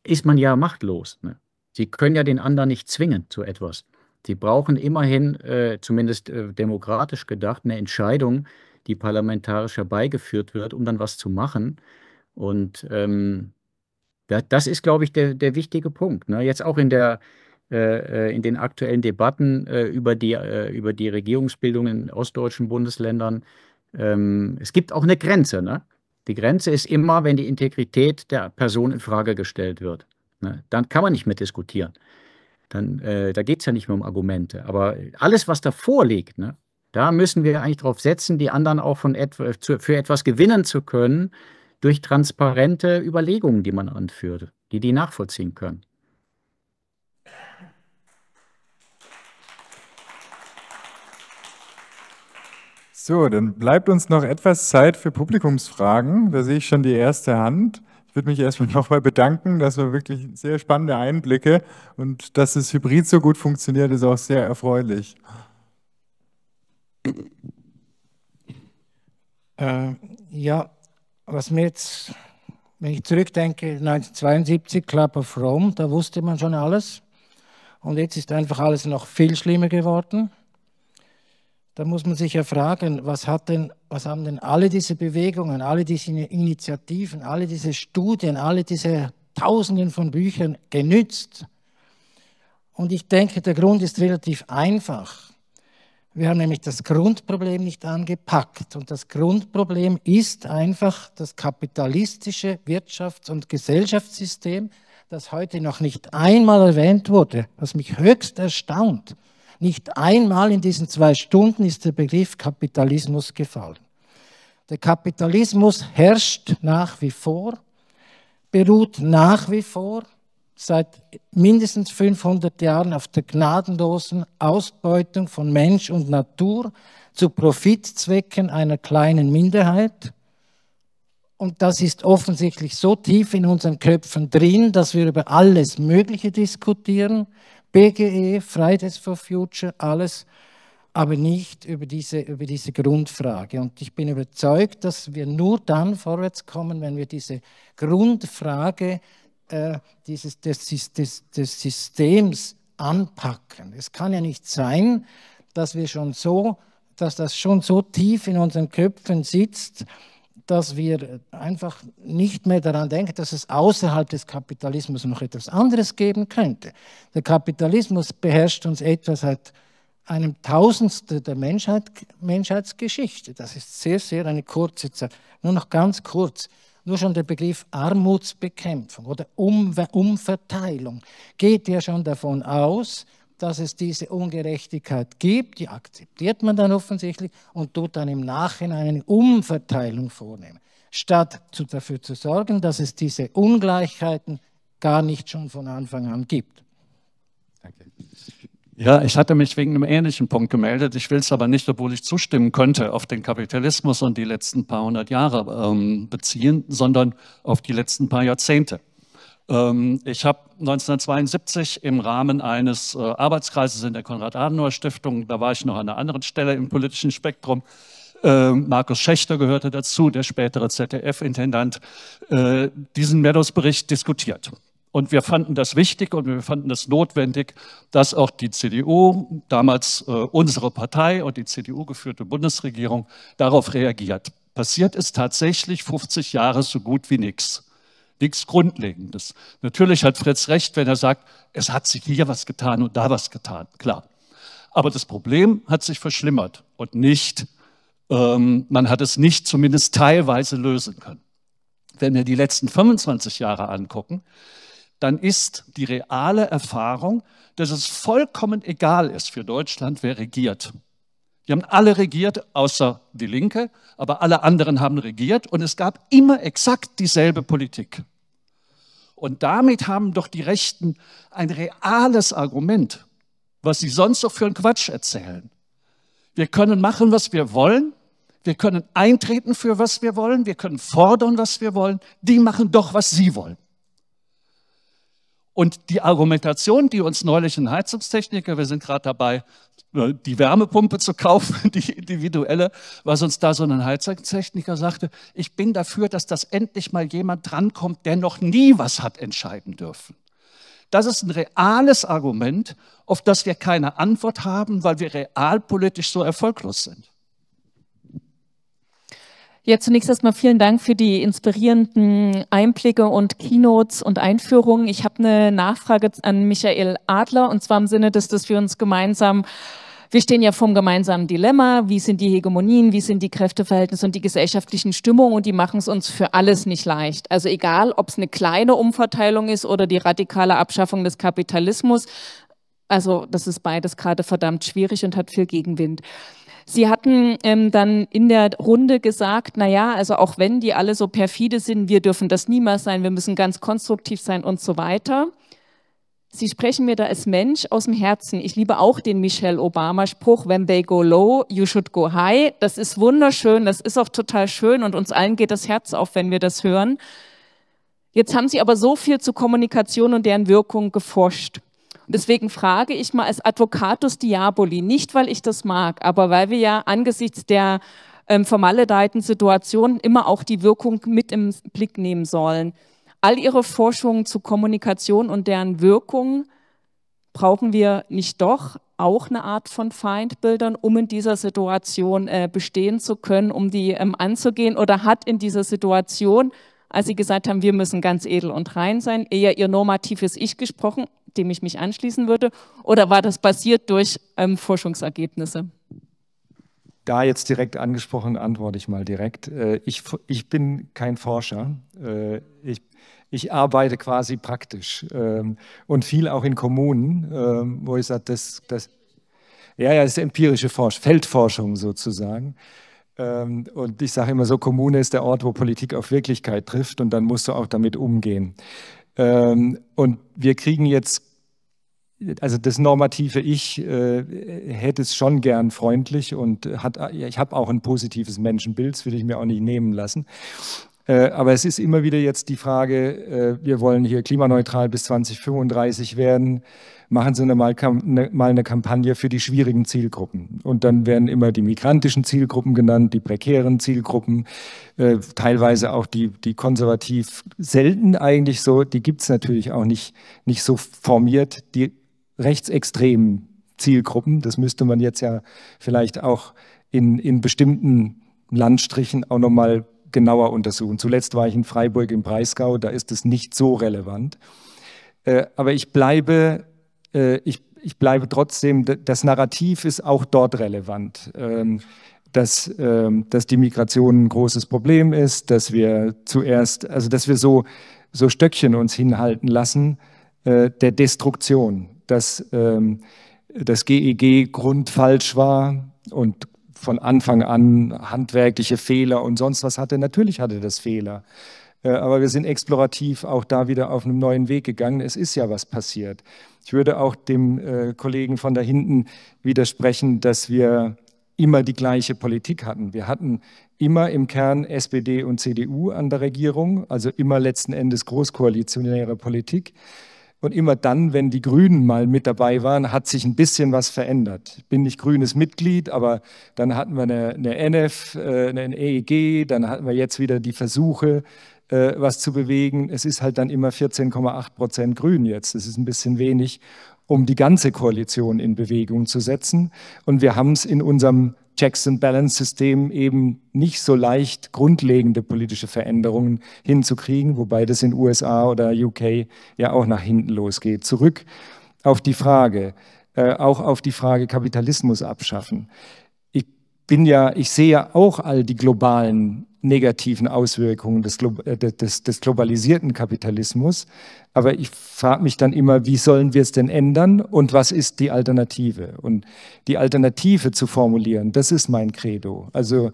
S2: ist man ja machtlos. Ne? Sie können ja den anderen nicht zwingen zu etwas. Sie brauchen immerhin, äh, zumindest äh, demokratisch gedacht, eine Entscheidung, die parlamentarisch herbeigeführt wird, um dann was zu machen. Und ähm, das, das, ist, glaube ich, der, der wichtige Punkt. Ne? Jetzt auch in der äh, äh, in den aktuellen Debatten äh, über, die, über die Regierungsbildung in ostdeutschen Bundesländern. Ähm, es gibt auch eine Grenze. Ne? Die Grenze ist immer, wenn die Integrität der Person in Frage gestellt wird. Ne? Dann kann man nicht mehr diskutieren. Dann, äh, da geht es ja nicht mehr um Argumente. Aber alles, was davor liegt, ne, da müssen wir eigentlich darauf setzen, die anderen auch von et zu, für etwas gewinnen zu können durch transparente Überlegungen, die man anführt, die die nachvollziehen können. So, dann bleibt uns noch
S1: etwas Zeit für Publikumsfragen. Da sehe ich schon die erste Hand. Ich würde mich erstmal nochmal bedanken. Das waren wirklich sehr spannende Einblicke. Und dass es hybrid so gut funktioniert, ist auch sehr
S5: erfreulich. Äh, ja, was mir jetzt, wenn ich zurückdenke, 1972, Club of Rome, da wusste man schon alles. Und jetzt ist einfach alles noch viel schlimmer geworden da muss man sich ja fragen, was, hat denn, was haben denn alle diese Bewegungen, alle diese Initiativen, alle diese Studien, alle diese Tausenden von Büchern genützt? Und ich denke, der Grund ist relativ einfach. Wir haben nämlich das Grundproblem nicht angepackt. Und das Grundproblem ist einfach das kapitalistische Wirtschafts- und Gesellschaftssystem, das heute noch nicht einmal erwähnt wurde, was mich höchst erstaunt. Nicht einmal in diesen zwei Stunden ist der Begriff Kapitalismus gefallen. Der Kapitalismus herrscht nach wie vor, beruht nach wie vor seit mindestens 500 Jahren auf der gnadenlosen Ausbeutung von Mensch und Natur zu Profitzwecken einer kleinen Minderheit. Und das ist offensichtlich so tief in unseren Köpfen drin, dass wir über alles Mögliche diskutieren BGE, Fridays for Future, alles, aber nicht über diese, über diese Grundfrage. Und ich bin überzeugt, dass wir nur dann vorwärts kommen, wenn wir diese Grundfrage äh, dieses, des, des, des Systems anpacken. Es kann ja nicht sein, dass wir schon so, dass das schon so tief in unseren Köpfen sitzt, dass wir einfach nicht mehr daran denken, dass es außerhalb des Kapitalismus noch etwas anderes geben könnte. Der Kapitalismus beherrscht uns etwa seit einem Tausendstel der Menschheit, Menschheitsgeschichte. Das ist sehr, sehr eine kurze Zeit. Nur noch ganz kurz. Nur schon der Begriff Armutsbekämpfung oder um Umverteilung geht ja schon davon aus, dass es diese Ungerechtigkeit gibt, die akzeptiert man dann offensichtlich und tut dann im Nachhinein eine Umverteilung vornehmen, statt dafür zu sorgen, dass es diese Ungleichheiten gar nicht schon von Anfang an gibt.
S6: Danke. Ja, ich hatte mich wegen einem ähnlichen Punkt gemeldet. Ich will es aber nicht, obwohl ich zustimmen könnte, auf den Kapitalismus und die letzten paar hundert Jahre ähm, beziehen, sondern auf die letzten paar Jahrzehnte. Ähm, ich habe 1972 im Rahmen eines äh, Arbeitskreises in der Konrad-Adenauer-Stiftung, da war ich noch an einer anderen Stelle im politischen Spektrum, äh, Markus Schächter gehörte dazu, der spätere ZDF-Intendant, äh, diesen Meadows-Bericht diskutiert. Und wir fanden das wichtig und wir fanden das notwendig, dass auch die CDU, damals unsere Partei und die CDU-geführte Bundesregierung, darauf reagiert. Passiert ist tatsächlich 50 Jahre so gut wie nichts. Nichts Grundlegendes. Natürlich hat Fritz recht, wenn er sagt, es hat sich hier was getan und da was getan, klar. Aber das Problem hat sich verschlimmert und nicht, ähm, man hat es nicht zumindest teilweise lösen können. Wenn wir die letzten 25 Jahre angucken, dann ist die reale Erfahrung, dass es vollkommen egal ist für Deutschland, wer regiert. Die haben alle regiert, außer die Linke, aber alle anderen haben regiert und es gab immer exakt dieselbe Politik. Und damit haben doch die Rechten ein reales Argument, was sie sonst doch für einen Quatsch erzählen. Wir können machen, was wir wollen. Wir können eintreten für was wir wollen. Wir können fordern, was wir wollen. Die machen doch, was sie wollen. Und die Argumentation, die uns neulich ein Heizungstechniker, wir sind gerade dabei, äh, die Wärmepumpe zu kaufen, die individuelle, was uns da so ein Heizungstechniker sagte, ich bin dafür, dass das endlich mal jemand drankommt, der noch nie was hat entscheiden dürfen. Das ist ein reales Argument, auf das wir keine Antwort haben, weil wir realpolitisch so erfolglos sind.
S7: Ja, zunächst erstmal vielen Dank für die inspirierenden Einblicke und Keynotes und Einführungen. Ich habe eine Nachfrage an Michael Adler und zwar im Sinne, dass, dass wir uns gemeinsam wir stehen ja vom gemeinsamen Dilemma. Wie sind die Hegemonien? Wie sind die Kräfteverhältnisse und die gesellschaftlichen Stimmungen? Und die machen es uns für alles nicht leicht. Also egal, ob es eine kleine Umverteilung ist oder die radikale Abschaffung des Kapitalismus. Also das ist beides gerade verdammt schwierig und hat viel Gegenwind. Sie hatten ähm, dann in der Runde gesagt, na ja, also auch wenn die alle so perfide sind, wir dürfen das niemals sein, wir müssen ganz konstruktiv sein und so weiter. Sie sprechen mir da als Mensch aus dem Herzen. Ich liebe auch den Michelle Obama-Spruch, when they go low, you should go high. Das ist wunderschön, das ist auch total schön und uns allen geht das Herz auf, wenn wir das hören. Jetzt haben Sie aber so viel zu Kommunikation und deren Wirkung geforscht. Deswegen frage ich mal als Advocatus Diaboli, nicht weil ich das mag, aber weil wir ja angesichts der ähm, vermaledeiten Situation immer auch die Wirkung mit im Blick nehmen sollen. All Ihre Forschungen zu Kommunikation und deren Wirkung brauchen wir nicht doch auch eine Art von Feindbildern, um in dieser Situation äh, bestehen zu können, um die ähm, anzugehen? Oder hat in dieser Situation als sie gesagt haben, wir müssen ganz edel und rein sein, eher ihr normatives Ich gesprochen, dem ich mich anschließen würde? Oder war das basiert durch ähm, Forschungsergebnisse?
S4: Da jetzt direkt angesprochen, antworte ich mal direkt. Äh, ich, ich bin kein Forscher. Äh, ich, ich arbeite quasi praktisch ähm, und viel auch in Kommunen, ähm, wo ich sage, das, das, ja, ja, das ist empirische Forschung, Feldforschung sozusagen. Ähm, und ich sage immer so, Kommune ist der Ort, wo Politik auf Wirklichkeit trifft und dann musst du auch damit umgehen. Ähm, und wir kriegen jetzt, also das normative Ich äh, hätte es schon gern freundlich und hat, ich habe auch ein positives Menschenbild, das will ich mir auch nicht nehmen lassen. Äh, aber es ist immer wieder jetzt die Frage, äh, wir wollen hier klimaneutral bis 2035 werden. Machen Sie ne, mal, eine Kampagne für die schwierigen Zielgruppen. Und dann werden immer die migrantischen Zielgruppen genannt, die prekären Zielgruppen, äh, teilweise auch die, die konservativ selten eigentlich so. Die gibt es natürlich auch nicht, nicht so formiert. Die rechtsextremen Zielgruppen, das müsste man jetzt ja vielleicht auch in, in bestimmten Landstrichen auch nochmal genauer untersuchen. Zuletzt war ich in Freiburg im Breisgau, da ist es nicht so relevant. Äh, aber ich bleibe, äh, ich, ich bleibe trotzdem, das Narrativ ist auch dort relevant. Ähm, dass, ähm, dass die Migration ein großes Problem ist, dass wir zuerst, also dass wir so, so Stöckchen uns hinhalten lassen äh, der Destruktion, dass ähm, das GEG grundfalsch war und von Anfang an handwerkliche Fehler und sonst was hatte. Natürlich hatte das Fehler. Äh, aber wir sind explorativ auch da wieder auf einem neuen Weg gegangen. Es ist ja was passiert. Ich würde auch dem äh, Kollegen von da hinten widersprechen, dass wir immer die gleiche Politik hatten. Wir hatten immer im Kern SPD und CDU an der Regierung, also immer letzten Endes großkoalitionäre Politik. Und immer dann, wenn die Grünen mal mit dabei waren, hat sich ein bisschen was verändert. Ich bin nicht grünes Mitglied, aber dann hatten wir eine, eine NF, äh, eine EEG, dann hatten wir jetzt wieder die Versuche, äh, was zu bewegen. Es ist halt dann immer 14,8 Prozent Grün jetzt. Das ist ein bisschen wenig, um die ganze Koalition in Bewegung zu setzen. Und wir haben es in unserem Checks and Balance System eben nicht so leicht grundlegende politische Veränderungen hinzukriegen, wobei das in USA oder UK ja auch nach hinten losgeht. Zurück auf die Frage, äh, auch auf die Frage Kapitalismus abschaffen bin ja, ich sehe ja auch all die globalen negativen Auswirkungen äh, des, des, des globalisierten Kapitalismus. Aber ich frage mich dann immer, wie sollen wir es denn ändern und was ist die Alternative? Und die Alternative zu formulieren, das ist mein Credo. Also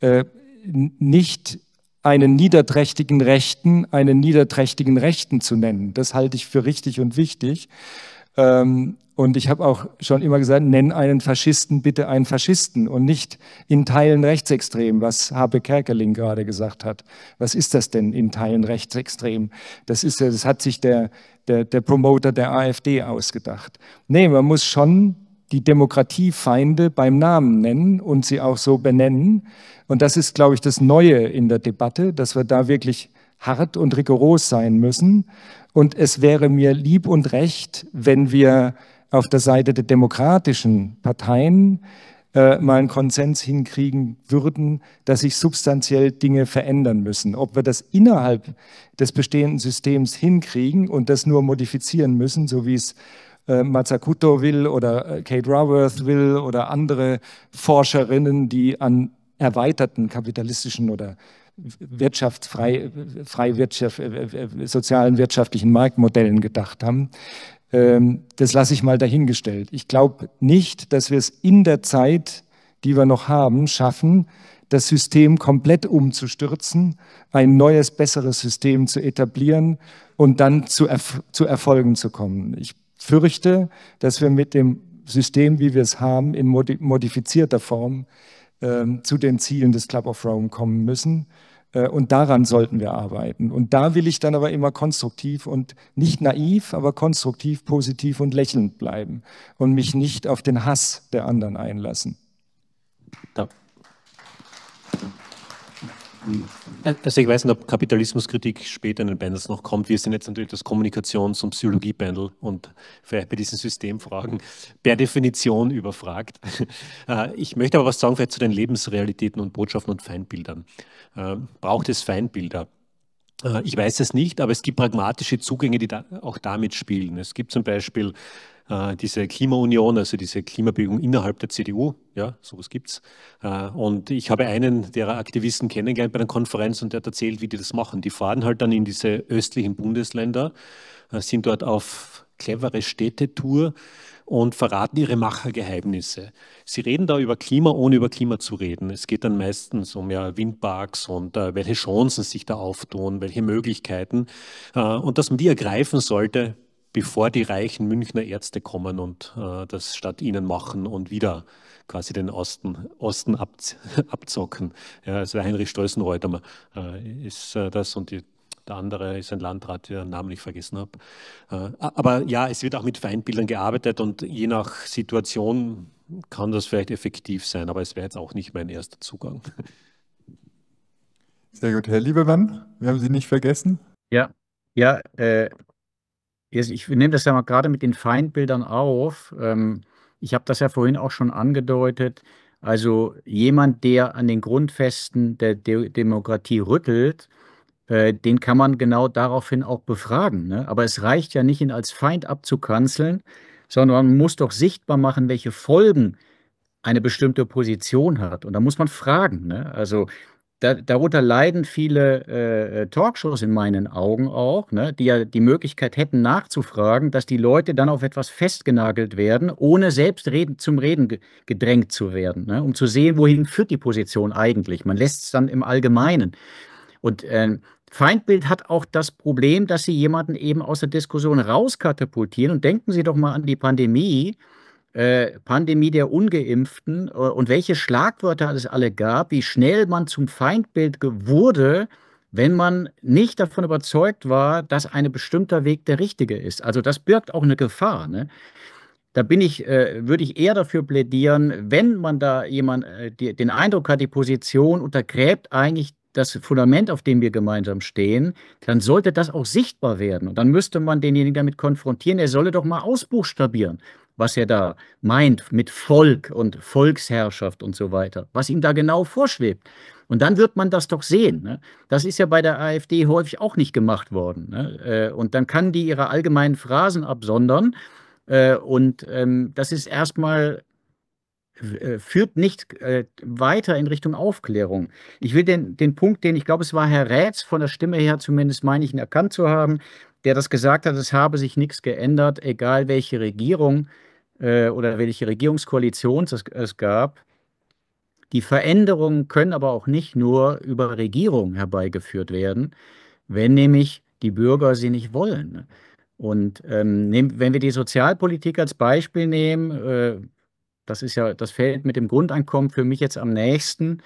S4: äh, nicht einen niederträchtigen Rechten, einen niederträchtigen Rechten zu nennen. Das halte ich für richtig und wichtig. Ähm, und ich habe auch schon immer gesagt, nenn einen Faschisten bitte einen Faschisten und nicht in Teilen rechtsextrem, was Habe Kerkeling gerade gesagt hat. Was ist das denn in Teilen rechtsextrem? Das, ist, das hat sich der, der, der Promoter der AfD ausgedacht. Nee, man muss schon die Demokratiefeinde beim Namen nennen und sie auch so benennen. Und das ist, glaube ich, das Neue in der Debatte, dass wir da wirklich hart und rigoros sein müssen und es wäre mir lieb und recht, wenn wir auf der Seite der demokratischen Parteien äh, mal einen Konsens hinkriegen würden, dass sich substanziell Dinge verändern müssen. Ob wir das innerhalb des bestehenden Systems hinkriegen und das nur modifizieren müssen, so wie es äh, Matsakuto will oder äh, Kate Raworth will oder andere Forscherinnen, die an erweiterten kapitalistischen oder wirtschaftsfrei, frei Wirtschaft, äh, äh, sozialen, wirtschaftlichen Marktmodellen gedacht haben. Ähm, das lasse ich mal dahingestellt. Ich glaube nicht, dass wir es in der Zeit, die wir noch haben, schaffen, das System komplett umzustürzen, ein neues, besseres System zu etablieren und dann zu, Erf zu Erfolgen zu kommen. Ich fürchte, dass wir mit dem System, wie wir es haben, in modifizierter Form äh, zu den Zielen des Club of Rome kommen müssen. Äh, und daran sollten wir arbeiten. Und da will ich dann aber immer konstruktiv und nicht naiv, aber konstruktiv, positiv und lächelnd bleiben und mich nicht auf den Hass der anderen einlassen.
S3: Also ich weiß nicht, ob Kapitalismuskritik später in den Panels noch kommt. Wir sind jetzt natürlich das Kommunikations- und Psychologie-Panel und vielleicht bei diesen Systemfragen per Definition überfragt. Äh, ich möchte aber was sagen vielleicht zu den Lebensrealitäten und Botschaften und Feindbildern. Äh, braucht es Feindbilder? Äh, ich weiß es nicht, aber es gibt pragmatische Zugänge, die da auch damit spielen. Es gibt zum Beispiel äh, diese Klimaunion, also diese Klimabewegung innerhalb der CDU, ja, sowas gibt's. Äh, und ich habe einen derer Aktivisten kennengelernt bei einer Konferenz und der hat erzählt, wie die das machen. Die fahren halt dann in diese östlichen Bundesländer, äh, sind dort auf clevere Städtetour und verraten ihre Machergeheimnisse. Sie reden da über Klima, ohne über Klima zu reden. Es geht dann meistens um ja, Windparks und äh, welche Chancen sich da auftun, welche Möglichkeiten äh, und dass man die ergreifen sollte, bevor die reichen Münchner Ärzte kommen und äh, das statt ihnen machen und wieder quasi den Osten, Osten ab, abzocken. Ja, also Heinrich Strößenreuter äh, ist äh, das und die, der andere ist ein Landrat, den Namen nicht vergessen habe. Äh, aber ja, es wird auch mit Feindbildern gearbeitet und je nach Situation kann das vielleicht effektiv sein, aber es wäre jetzt auch nicht mein erster Zugang.
S2: Sehr gut, Herr Liebermann, wir haben Sie nicht vergessen. Ja, ja, äh, ich nehme das ja mal gerade mit den Feindbildern auf. Ähm, ich habe das ja vorhin auch schon angedeutet. Also jemand, der an den Grundfesten der Demokratie rüttelt, äh, den kann man genau daraufhin auch befragen. Ne? Aber es reicht ja nicht, ihn als Feind abzukanzeln, sondern man muss doch sichtbar machen, welche Folgen eine bestimmte Position hat. Und da muss man fragen. Ne? Also da, darunter leiden viele äh, äh, Talkshows in meinen Augen auch, ne, die ja die Möglichkeit hätten nachzufragen, dass die Leute dann auf etwas festgenagelt werden, ohne selbst reden, zum Reden gedrängt zu werden, ne, um zu sehen, wohin führt die Position eigentlich. Man lässt es dann im Allgemeinen. Und äh, Feindbild hat auch das Problem, dass sie jemanden eben aus der Diskussion rauskatapultieren. Und denken Sie doch mal an die Pandemie. Äh, Pandemie der Ungeimpften äh, und welche Schlagwörter es alle gab, wie schnell man zum Feindbild wurde, wenn man nicht davon überzeugt war, dass ein bestimmter Weg der richtige ist. Also das birgt auch eine Gefahr. Ne? Da bin ich, äh, würde ich eher dafür plädieren, wenn man da jemand äh, die, den Eindruck hat, die Position untergräbt eigentlich das Fundament, auf dem wir gemeinsam stehen, dann sollte das auch sichtbar werden. Und dann müsste man denjenigen damit konfrontieren, er solle doch mal ausbuchstabieren was er da meint mit Volk und Volksherrschaft und so weiter, was ihm da genau vorschwebt. Und dann wird man das doch sehen. Ne? Das ist ja bei der AfD häufig auch nicht gemacht worden. Ne? Äh, und dann kann die ihre allgemeinen Phrasen absondern. Äh, und ähm, das ist erstmal äh, führt nicht weiter in Richtung Aufklärung. Ich will den, den Punkt, den ich glaube, es war Herr Rätz von der Stimme her, zumindest meine ich ihn erkannt zu haben, der das gesagt hat, es habe sich nichts geändert, egal welche Regierung äh, oder welche Regierungskoalition es, es gab. Die Veränderungen können aber auch nicht nur über Regierung herbeigeführt werden, wenn nämlich die Bürger sie nicht wollen. Und ähm, nehm, wenn wir die Sozialpolitik als Beispiel nehmen, äh, das ist ja, das fällt mit dem Grundeinkommen für mich jetzt am nächsten,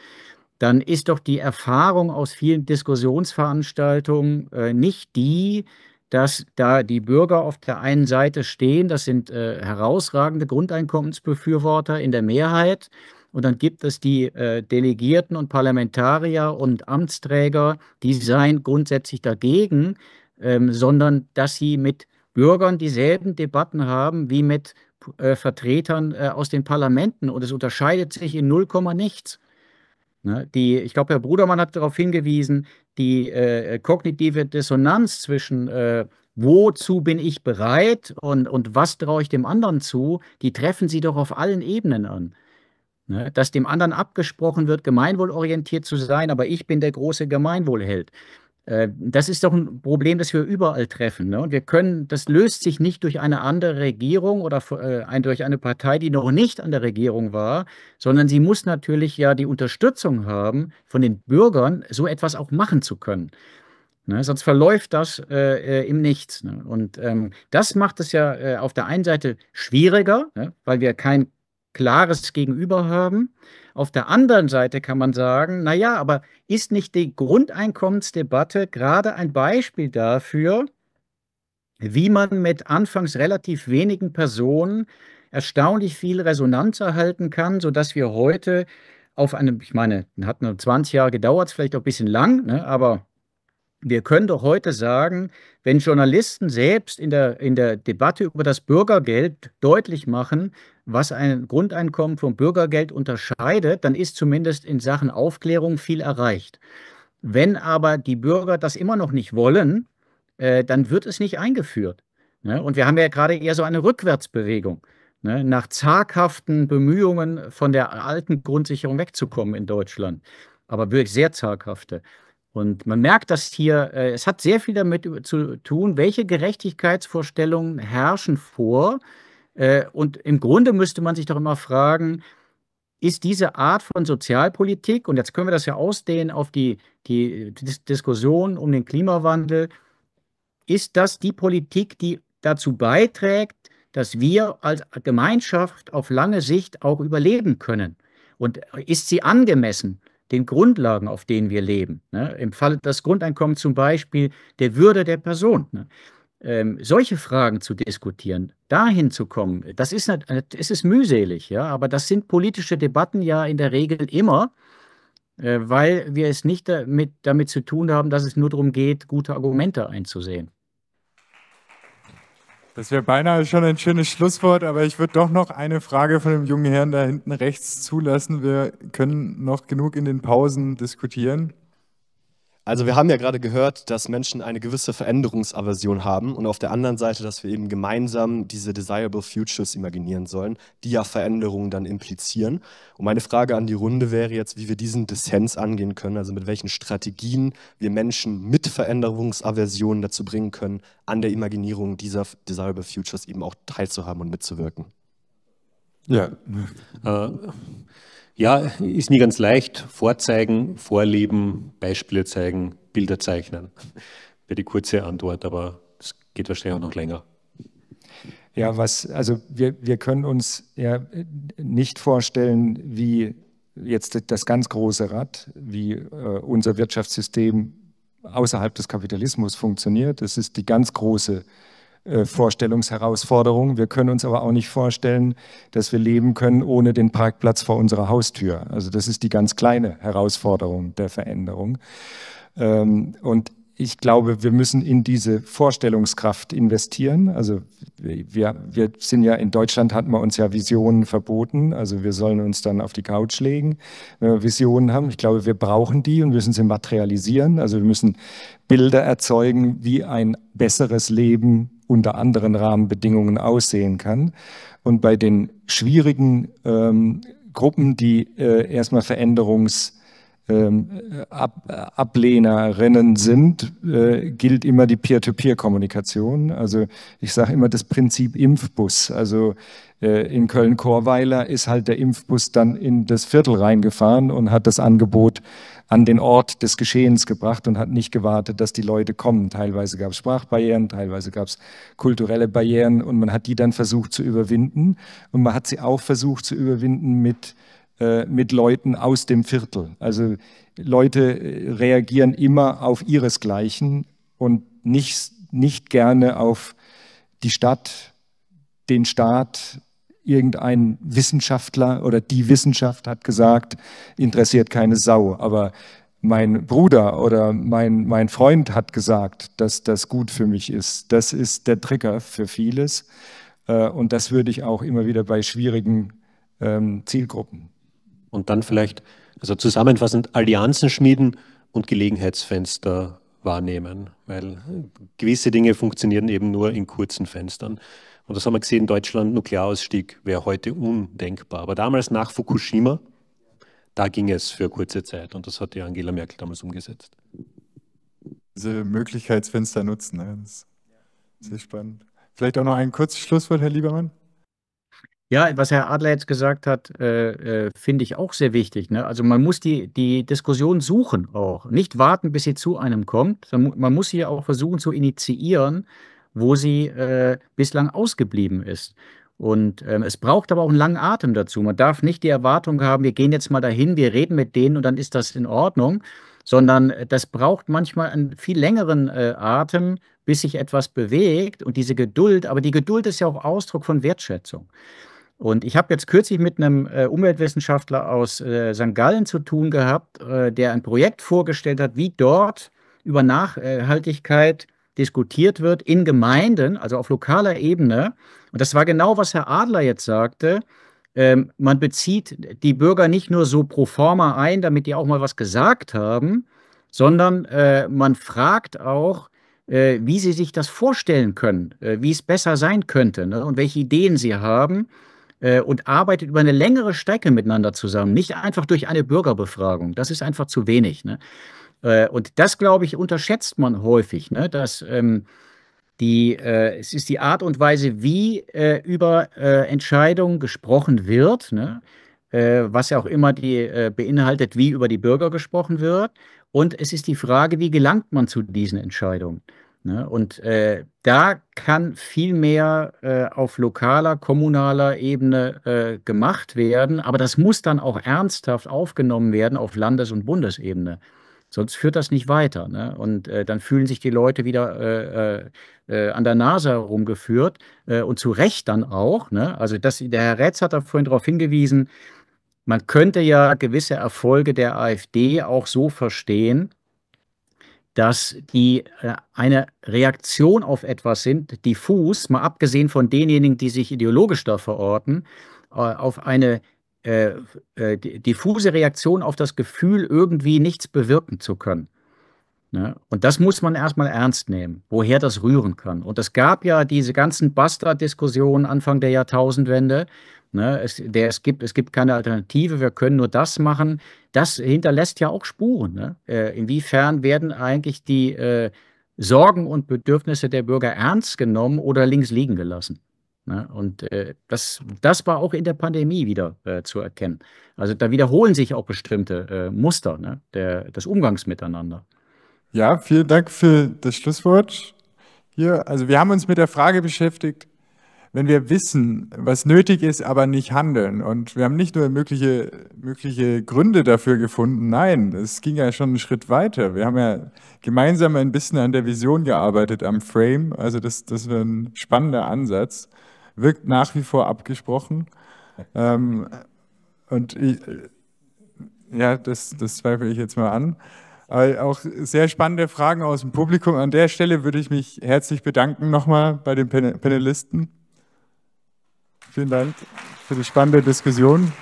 S2: dann ist doch die Erfahrung aus vielen Diskussionsveranstaltungen äh, nicht die, dass da die Bürger auf der einen Seite stehen, das sind äh, herausragende Grundeinkommensbefürworter in der Mehrheit, und dann gibt es die äh, Delegierten und Parlamentarier und Amtsträger, die seien grundsätzlich dagegen, ähm, sondern dass sie mit Bürgern dieselben Debatten haben wie mit äh, Vertretern äh, aus den Parlamenten. Und es unterscheidet sich in null Komma nichts. Ne? Die, ich glaube, Herr Brudermann hat darauf hingewiesen, die äh, kognitive Dissonanz zwischen äh, wozu bin ich bereit und, und was traue ich dem anderen zu, die treffen sie doch auf allen Ebenen an. Ne? Dass dem anderen abgesprochen wird, gemeinwohlorientiert zu sein, aber ich bin der große Gemeinwohlheld. Äh, das ist doch ein Problem, das wir überall treffen. Ne? Und wir können, das löst sich nicht durch eine andere Regierung oder äh, durch eine Partei, die noch nicht an der Regierung war, sondern sie muss natürlich ja die Unterstützung haben, von den Bürgern so etwas auch machen zu können. Ne? Sonst verläuft das äh, äh im Nichts. Ne? Und ähm, das macht es ja äh, auf der einen Seite schwieriger, ne? weil wir kein klares Gegenüber haben. Auf der anderen Seite kann man sagen, naja, aber ist nicht die Grundeinkommensdebatte gerade ein Beispiel dafür, wie man mit anfangs relativ wenigen Personen erstaunlich viel Resonanz erhalten kann, sodass wir heute auf einem, ich meine, hat nur 20 Jahre gedauert, vielleicht auch ein bisschen lang, ne, aber wir können doch heute sagen, wenn Journalisten selbst in der, in der Debatte über das Bürgergeld deutlich machen, was ein Grundeinkommen vom Bürgergeld unterscheidet, dann ist zumindest in Sachen Aufklärung viel erreicht. Wenn aber die Bürger das immer noch nicht wollen, äh, dann wird es nicht eingeführt. Ne? Und wir haben ja gerade eher so eine Rückwärtsbewegung. Ne? Nach zaghaften Bemühungen von der alten Grundsicherung wegzukommen in Deutschland, aber wirklich sehr zaghafte. Und man merkt dass hier, äh, es hat sehr viel damit zu tun, welche Gerechtigkeitsvorstellungen herrschen vor. Äh, und im Grunde müsste man sich doch immer fragen, ist diese Art von Sozialpolitik, und jetzt können wir das ja ausdehnen auf die, die Dis Diskussion um den Klimawandel, ist das die Politik, die dazu beiträgt, dass wir als Gemeinschaft auf lange Sicht auch überleben können? Und ist sie angemessen? den Grundlagen, auf denen wir leben. Ne? Im Falle des Grundeinkommens zum Beispiel der Würde der Person. Ne? Ähm, solche Fragen zu diskutieren, dahin zu kommen, das ist, es ist mühselig, ja, aber das sind politische Debatten ja in der Regel immer, äh, weil wir es nicht damit, damit zu tun haben, dass es nur darum geht, gute Argumente einzusehen. Das wäre beinahe schon ein schönes Schlusswort, aber ich würde doch noch eine Frage von dem jungen
S1: Herrn da hinten rechts zulassen. Wir können noch genug in den Pausen diskutieren. Also wir haben ja gerade gehört, dass Menschen eine gewisse Veränderungsaversion haben und auf der anderen Seite, dass wir eben gemeinsam diese Desirable Futures imaginieren sollen, die ja Veränderungen dann implizieren. Und meine Frage an die Runde wäre jetzt, wie wir diesen Dissens angehen können, also mit welchen Strategien wir Menschen mit Veränderungsaversionen dazu bringen können, an der Imaginierung
S6: dieser Desirable Futures eben auch teilzuhaben und mitzuwirken.
S3: Ja. Äh, ja, ist nie ganz leicht. Vorzeigen, vorleben, Beispiele zeigen, Bilder zeichnen. Wäre die kurze Antwort, aber es geht wahrscheinlich auch noch länger.
S4: Ja, was, also wir, wir können uns ja nicht vorstellen, wie jetzt das ganz große Rad, wie äh, unser Wirtschaftssystem außerhalb des Kapitalismus funktioniert. Das ist die ganz große äh, Vorstellungsherausforderung. Wir können uns aber auch nicht vorstellen, dass wir leben können ohne den Parkplatz vor unserer Haustür. Also das ist die ganz kleine Herausforderung der Veränderung. Ähm, und ich glaube, wir müssen in diese Vorstellungskraft investieren. Also wir, wir sind ja in Deutschland hatten wir uns ja Visionen verboten. Also wir sollen uns dann auf die Couch legen, wenn wir Visionen haben. Ich glaube, wir brauchen die und müssen sie materialisieren. Also wir müssen Bilder erzeugen, wie ein besseres Leben unter anderen Rahmenbedingungen aussehen kann. Und bei den schwierigen ähm, Gruppen, die äh, erstmal Veränderungsablehnerinnen ähm, Ab sind, äh, gilt immer die Peer-to-Peer-Kommunikation. Also ich sage immer das Prinzip Impfbus. Also äh, in Köln-Chorweiler ist halt der Impfbus dann in das Viertel reingefahren und hat das Angebot an den Ort des Geschehens gebracht und hat nicht gewartet, dass die Leute kommen. Teilweise gab es Sprachbarrieren, teilweise gab es kulturelle Barrieren und man hat die dann versucht zu überwinden. Und man hat sie auch versucht zu überwinden mit, äh, mit Leuten aus dem Viertel. Also Leute äh, reagieren immer auf ihresgleichen und nicht, nicht gerne auf die Stadt, den Staat, irgendein Wissenschaftler oder die Wissenschaft hat gesagt, interessiert keine Sau. Aber mein Bruder oder mein, mein Freund hat gesagt, dass das gut für mich ist. Das ist der
S3: Trigger für vieles. Äh, und das würde ich auch immer wieder bei schwierigen ähm, Zielgruppen. Und dann vielleicht, also zusammenfassend, Allianzen schmieden und Gelegenheitsfenster wahrnehmen, weil gewisse Dinge funktionieren eben nur in kurzen Fenstern. Und das haben wir gesehen, Deutschland, Nuklearausstieg wäre heute undenkbar. Aber damals nach Fukushima, da ging es für kurze Zeit. Und das hat die Angela Merkel damals umgesetzt. Diese Möglichkeitsfenster nutzen, ne? das ist sehr
S1: spannend. Vielleicht
S2: auch noch ein kurzes
S1: Schlusswort, Herr Liebermann.
S2: Ja, was Herr Adler jetzt gesagt hat, äh, äh, finde ich auch sehr wichtig. Ne? Also man muss die, die Diskussion suchen auch. Nicht warten, bis sie zu einem kommt. Man muss sie auch versuchen zu initiieren, wo sie äh, bislang ausgeblieben ist. Und ähm, es braucht aber auch einen langen Atem dazu. Man darf nicht die Erwartung haben, wir gehen jetzt mal dahin, wir reden mit denen und dann ist das in Ordnung, sondern äh, das braucht manchmal einen viel längeren äh, Atem, bis sich etwas bewegt und diese Geduld. Aber die Geduld ist ja auch Ausdruck von Wertschätzung. Und ich habe jetzt kürzlich mit einem äh, Umweltwissenschaftler aus äh, St. Gallen zu tun gehabt, äh, der ein Projekt vorgestellt hat, wie dort über Nachhaltigkeit diskutiert wird in Gemeinden, also auf lokaler Ebene. Und das war genau, was Herr Adler jetzt sagte. Ähm, man bezieht die Bürger nicht nur so pro forma ein, damit die auch mal was gesagt haben, sondern äh, man fragt auch, äh, wie sie sich das vorstellen können, äh, wie es besser sein könnte ne? und welche Ideen sie haben äh, und arbeitet über eine längere Strecke miteinander zusammen, nicht einfach durch eine Bürgerbefragung. Das ist einfach zu wenig. Ne? Äh, und das, glaube ich, unterschätzt man häufig, ne? dass ähm, die, äh, es ist die Art und Weise, wie äh, über äh, Entscheidungen gesprochen wird, ne? Äh, was ja auch immer die beinhaltet, wie über die Bürger gesprochen wird. Und es ist die Frage, wie gelangt man zu diesen Entscheidungen. Ne? Und äh, da kann viel mehr äh, auf lokaler, kommunaler Ebene äh, gemacht werden, aber das muss dann auch ernsthaft aufgenommen werden auf Landes- und Bundesebene. Sonst führt das nicht weiter. Ne? Und äh, dann fühlen sich die Leute wieder äh, äh, äh an der Nase herumgeführt äh, und zu Recht dann auch. Ne? Also das, der Herr Retz hat da vorhin darauf hingewiesen, man könnte ja gewisse Erfolge der AfD auch so verstehen, dass die äh, eine Reaktion auf etwas sind, diffus, mal abgesehen von denjenigen, die sich ideologisch da verorten, auf eine äh, äh, diffuse Reaktion auf das Gefühl, irgendwie nichts bewirken zu können. Ne? Und das muss man erstmal ernst nehmen, woher das rühren kann. Und es gab ja diese ganzen Bastard-Diskussionen Anfang der Jahrtausendwende. Ne? Es, der, es, gibt, es gibt keine Alternative, wir können nur das machen. Das hinterlässt ja auch Spuren. Ne? Äh, inwiefern werden eigentlich die äh, Sorgen und Bedürfnisse der Bürger ernst genommen oder links liegen gelassen? Ne? Und äh, das, das war auch in der Pandemie wieder äh, zu erkennen. Also da wiederholen sich auch bestimmte äh, Muster ne? der, des Umgangs miteinander. Ja, vielen Dank für das Schlusswort hier. Also wir haben uns mit der
S1: Frage beschäftigt, wenn wir wissen, was nötig ist, aber nicht handeln. Und wir haben nicht nur mögliche, mögliche Gründe dafür gefunden, nein, es ging ja schon einen Schritt weiter. Wir haben ja gemeinsam ein bisschen an der Vision gearbeitet, am Frame. Also das, das war ein spannender Ansatz wirkt nach wie vor abgesprochen. Ähm, und ich, ja, das, das zweifle ich jetzt mal an. Aber auch sehr spannende Fragen aus dem Publikum. An der Stelle würde ich mich herzlich bedanken nochmal bei den Panelisten. Vielen Dank für die spannende Diskussion.